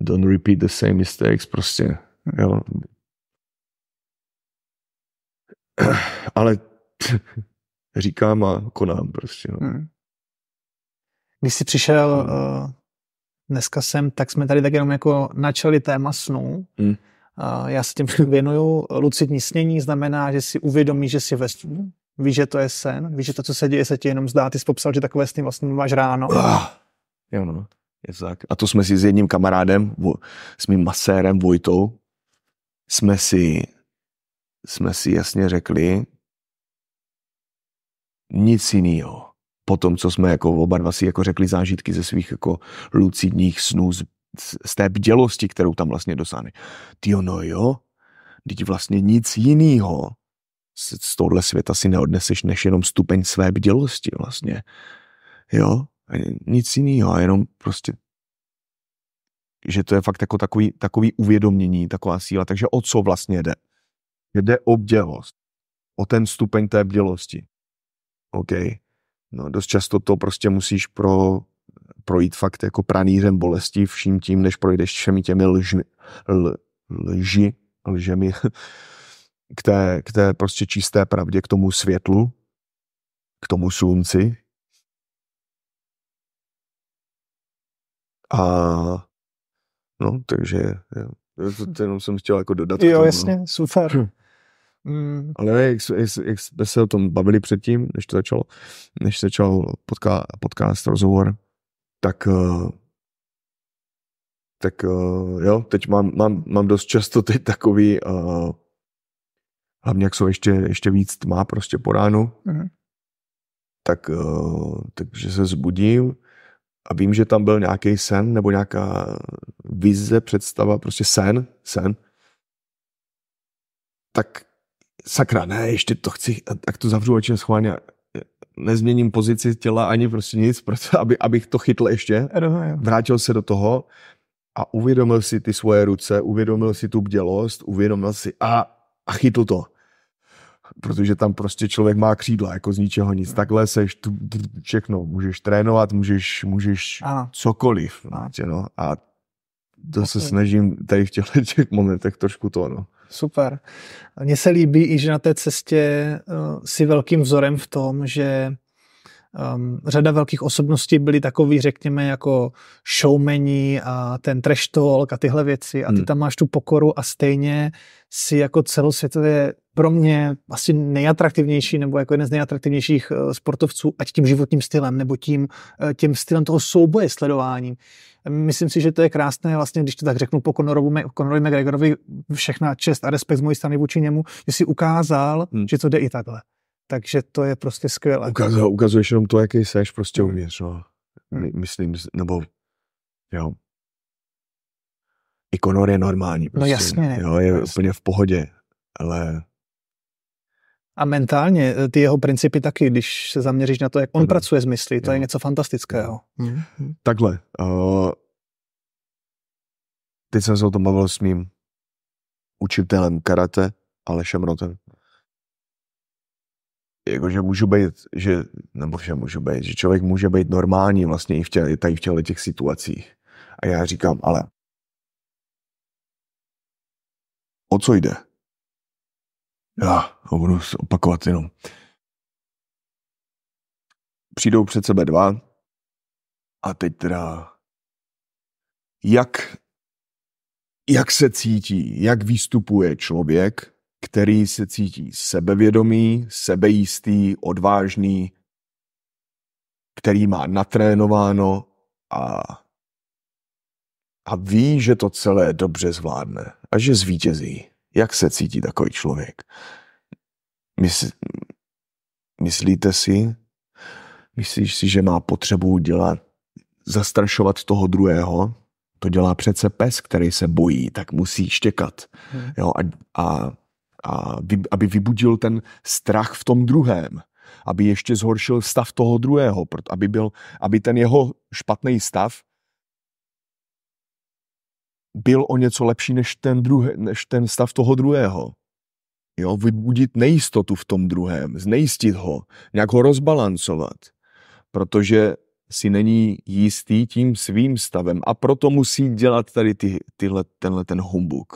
don't repeat the same mistakes prostě. Jo. Ale říkám a konám prostě. No. Hmm. Když jsi přišel hmm. eh, dneska sem, tak jsme tady tak jenom jako načali téma snů. Mm já se tím věnuju. Lucidní snění znamená, že si uvědomí, že si ve snu. Víš, že to je sen, víš, že to, co se děje, se ti jenom zdá. Ty jsi popsal, že takové sny vlastně máš ráno. Uh, jo, no. no. Je tak. A to jsme si s jedním kamarádem, s mým masérem Vojtou, jsme si, jsme si jasně řekli nic jiného. Po tom, co jsme jako oba dva si jako řekli zážitky ze svých jako lucidních snů z z té bdělosti, kterou tam vlastně dosáhne. Ty no jo, teď vlastně nic jiného z tohle světa si neodneseš, než jenom stupeň své bdělosti vlastně. Jo, nic jiného, jenom prostě že to je fakt jako takový, takový uvědomění, taková síla. Takže o co vlastně jde? Jde o bdělost. O ten stupeň té bdělosti. OK. No dost často to prostě musíš pro projít fakt jako pranířem bolesti vším tím, než projdeš všemi těmi lžmi, l, lži, lžemi k té, k té prostě čisté pravdě, k tomu světlu, k tomu slunci. A no, takže to, to jenom jsem chtěl jako dodat. Jo, tomu, no. jasně, no. super. Hm. Mm. Ale jak, jak, jak jsme se o tom bavili předtím, než to začalo, než začal podcast, rozhovor, tak eh, tak eh, jo, teď mám, mám, mám dost často teď takový, eh, hlavně jak jsou ještě, ještě víc tma prostě po ránu, mm. tak, takže se zbudím a vím, že tam byl nějaký sen nebo nějaká vize, představa, prostě sen, sen, tak sakra, ne, ještě to chci, tak to zavřu oči schválně nezměním pozici těla ani prostě nic, proto, aby, abych to chytl ještě, vrátil se do toho a uvědomil si ty svoje ruce, uvědomil si tu bdělost, uvědomil si a, a chytl to. Protože tam prostě člověk má křídla, jako z ničeho nic. Takhle seš tu, všechno, můžeš trénovat, můžeš, můžeš ano. cokoliv. Vlastně, no. A to okay. se snažím tady v těchto těch momentech trošku to, no super. Mně se líbí i, že na té cestě uh, si velkým vzorem v tom, že um, řada velkých osobností byly takový, řekněme, jako showmeni a ten trash talk a tyhle věci a ty hmm. tam máš tu pokoru a stejně si jako celosvětově pro mě asi nejatraktivnější nebo jako jeden z nejatraktivnějších eh, sportovců, ať tím životním stylem nebo tím, eh, tím stylem toho souboje sledování. Myslím si, že to je krásné, vlastně, když to tak řeknu po Conorovi McGregorovi, všechna čest a respekt z mojí strany vůči němu, že si ukázal, hmm. že to jde i takhle. Takže to je prostě skvělé. Ukaz, ukazuješ jenom to, jaký seš prostě hmm. uvnitř, no. Hmm. My, myslím, nebo jo. I Conor je normální no prostě. No jasně. Jo, je jasně. úplně v pohodě, ale a mentálně eh, ty jeho principy taky, když se zaměříš na to, jak on ano. pracuje s myslí, to ano. je něco fantastického. Ano. Takhle. Uh, teď jsem se o tom bavil s mým učitelem karate Alešem Rotem. Jakože můžu být, že, nebo že můžu být, že člověk může být normální vlastně i v těle, tady v těle těch situacích. A já říkám, ale o co jde? Já ho budu opakovat jenom. Přijdou před sebe dva a teď teda jak, jak se cítí, jak výstupuje člověk, který se cítí sebevědomý, sebejistý, odvážný, který má natrénováno a, a ví, že to celé dobře zvládne a že zvítězí. Jak se cítí takový člověk? Mysl, myslíte si, myslíš si, že má potřebu dělat, zastrašovat toho druhého? To dělá přece pes, který se bojí, tak musí štěkat. Hmm. Jo, a, a, a vy, aby vybudil ten strach v tom druhém aby ještě zhoršil stav toho druhého, aby, byl, aby ten jeho špatný stav byl o něco lepší než ten, druhý, než ten stav toho druhého. Jo, vybudit nejistotu v tom druhém, znejistit ho, nějak ho rozbalancovat, protože si není jistý tím svým stavem a proto musí dělat tady ty, tyhle, tenhle ten humbuk.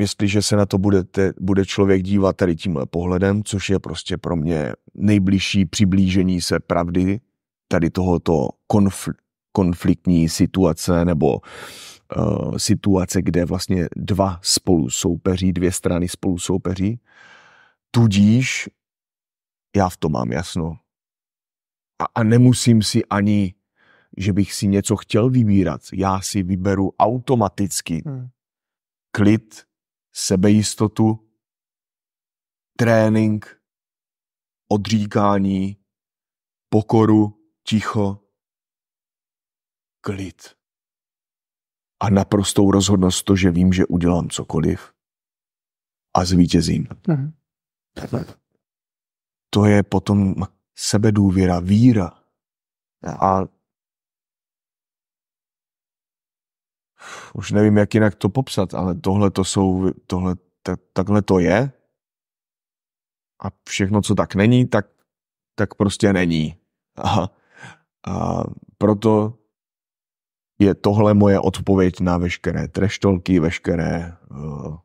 Jestliže se na to budete, bude člověk dívat tady tímhle pohledem, což je prostě pro mě nejbližší přiblížení se pravdy, tady tohoto konfl- konfliktní situace nebo uh, situace, kde vlastně dva spolu soupeří, dvě strany spolu soupeří. Tudíž já v tom mám jasno. A, a nemusím si ani, že bych si něco chtěl vybírat. Já si vyberu automaticky hmm. klid, sebejistotu, trénink, odříkání, pokoru, ticho, klid a naprostou rozhodnost to, že vím, že udělám cokoliv a zvítězím. Mhm. To je potom sebedůvěra, víra a už nevím, jak jinak to popsat, ale tohle to jsou, tohle, tak, takhle to je a všechno, co tak není, tak, tak prostě není. Aha. A proto je tohle moje odpověď na veškeré treštolky, veškeré eh,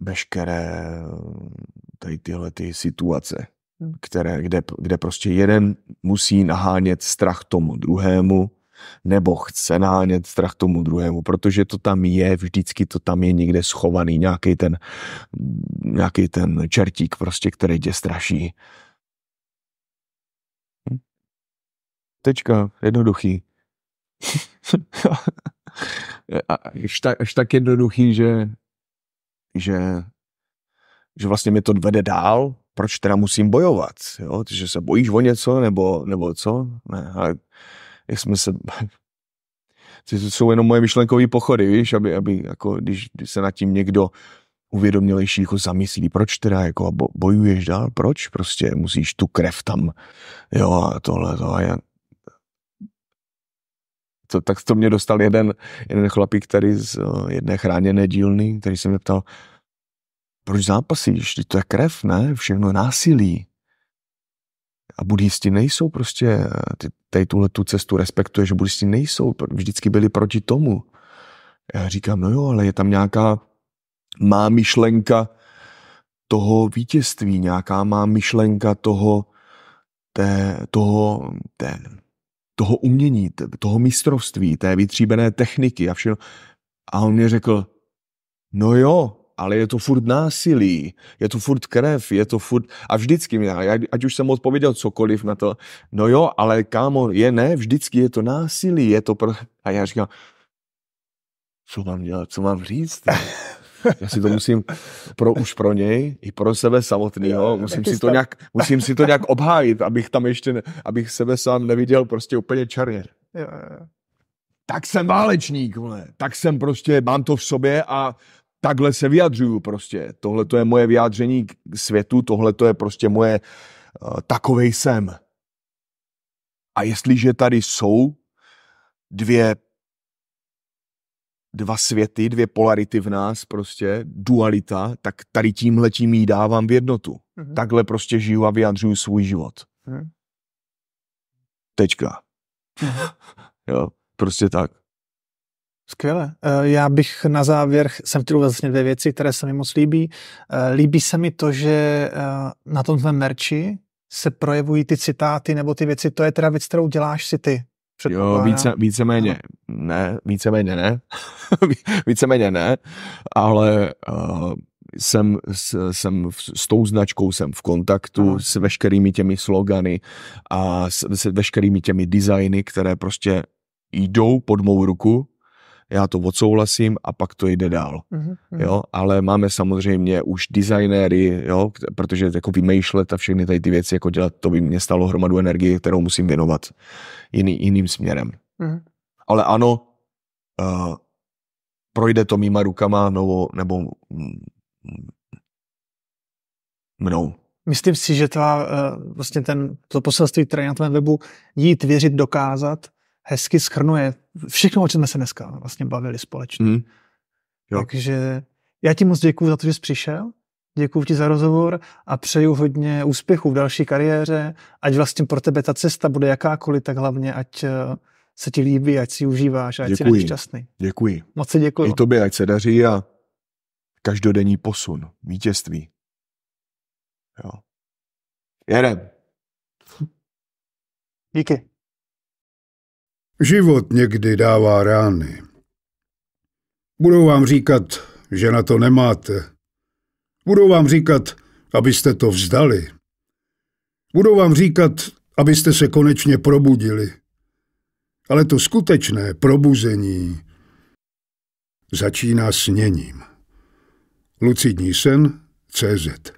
veškeré eh, tady tyhle ty situace, které, kde, kde prostě jeden musí nahánět strach tomu druhému, nebo chce nahánět strach tomu druhému, protože to tam je, vždycky to tam je někde schovaný, nějaký ten, nějaký ten čertík prostě, který tě straší Tečka, jednoduchý. a až tak, až tak jednoduchý, že, že, že vlastně mi to vede dál, proč teda musím bojovat, jo? Že se bojíš o něco, nebo, nebo co? Ne, ale jak jsme se... To jsou jenom moje myšlenkové pochody, víš, aby, aby jako, když, když se nad tím někdo uvědomělejší jako zamyslí, proč teda jako bojuješ dál, proč prostě musíš tu krev tam, jo, a tohle, to a já, to, tak to mě dostal jeden, jeden chlapík který z eh, jedné chráněné dílny, který se mě ptal, proč zápasíš, Teď to je krev, ne, všechno je násilí. A buddhisti nejsou prostě, eh, ty, tady tuhle tu cestu respektuje, že buddhisti nejsou, vždycky byli proti tomu. Já říkám, no jo, ale je tam nějaká má myšlenka toho vítězství, nějaká má myšlenka toho, té, toho, té, toho umění, toho mistrovství, té vytříbené techniky a všechno. A on mě řekl, no jo, ale je to furt násilí, je to furt krev, je to furt... A vždycky, mě, ať už jsem odpověděl cokoliv na to, no jo, ale kámo, je ne, vždycky je to násilí, je to... Pro... A já říkám, co mám dělat, co mám říct? Já si to musím pro, už pro něj i pro sebe samotného. Musím si, to nějak, musím si to nějak obhájit, abych tam ještě, ne, abych sebe sám neviděl prostě úplně černě. Jo, jo. Tak jsem válečník, vole. tak jsem prostě, mám to v sobě a takhle se vyjadřuju prostě. Tohle to je moje vyjádření k světu, tohle to je prostě moje, uh, takovej jsem. A jestliže tady jsou dvě dva světy, dvě polarity v nás prostě, dualita, tak tady tímhletím jí dávám v jednotu. Mm-hmm. Takhle prostě žiju a vyjadřuju svůj život. Mm-hmm. Tečka. Mhm. jo, prostě tak. Skvěle. Eh, já bych na závěr, jsem chtěl vlastně dvě věci, které se mi moc líbí. Eh, líbí se mi to, že eh, na tom tvém merči se projevují ty citáty nebo ty věci, to je teda věc, kterou děláš si ty. Jo, více, víceméně ne, víceméně ne, víceméně ne, ale uh, jsem, s, jsem v, s tou značkou jsem v kontaktu ano. s veškerými těmi slogany a s, s veškerými těmi designy, které prostě jdou pod mou ruku já to odsouhlasím a pak to jde dál. Mm-hmm. Jo? Ale máme samozřejmě už designéry, jo? protože jako vymýšlet a všechny tady ty věci jako dělat, to by mě stalo hromadu energie, kterou musím věnovat jiný, jiným směrem. Mm-hmm. Ale ano, uh, projde to mýma rukama nebo, nebo mm, mm, mnou. Myslím si, že ta, eh, vlastně ten, to poselství, které na tvém webu jít, věřit, dokázat, hezky schrnuje všechno, o čem jsme se dneska vlastně bavili společně. Mm. Jo. Takže já ti moc děkuji za to, že jsi přišel. Děkuji ti za rozhovor a přeju hodně úspěchů v další kariéře. Ať vlastně pro tebe ta cesta bude jakákoliv, tak hlavně ať eh, se ti líbí, ať si užíváš, ať děkuji. jsi šťastný. Děkuji. Moc se děkuji. I tobě, ať se daří a každodenní posun, vítězství. Jo. Jedem. Díky. Život někdy dává rány. Budou vám říkat, že na to nemáte. Budou vám říkat, abyste to vzdali. Budou vám říkat, abyste se konečně probudili. Ale to skutečné probuzení začíná sněním. Lucidní sen CZ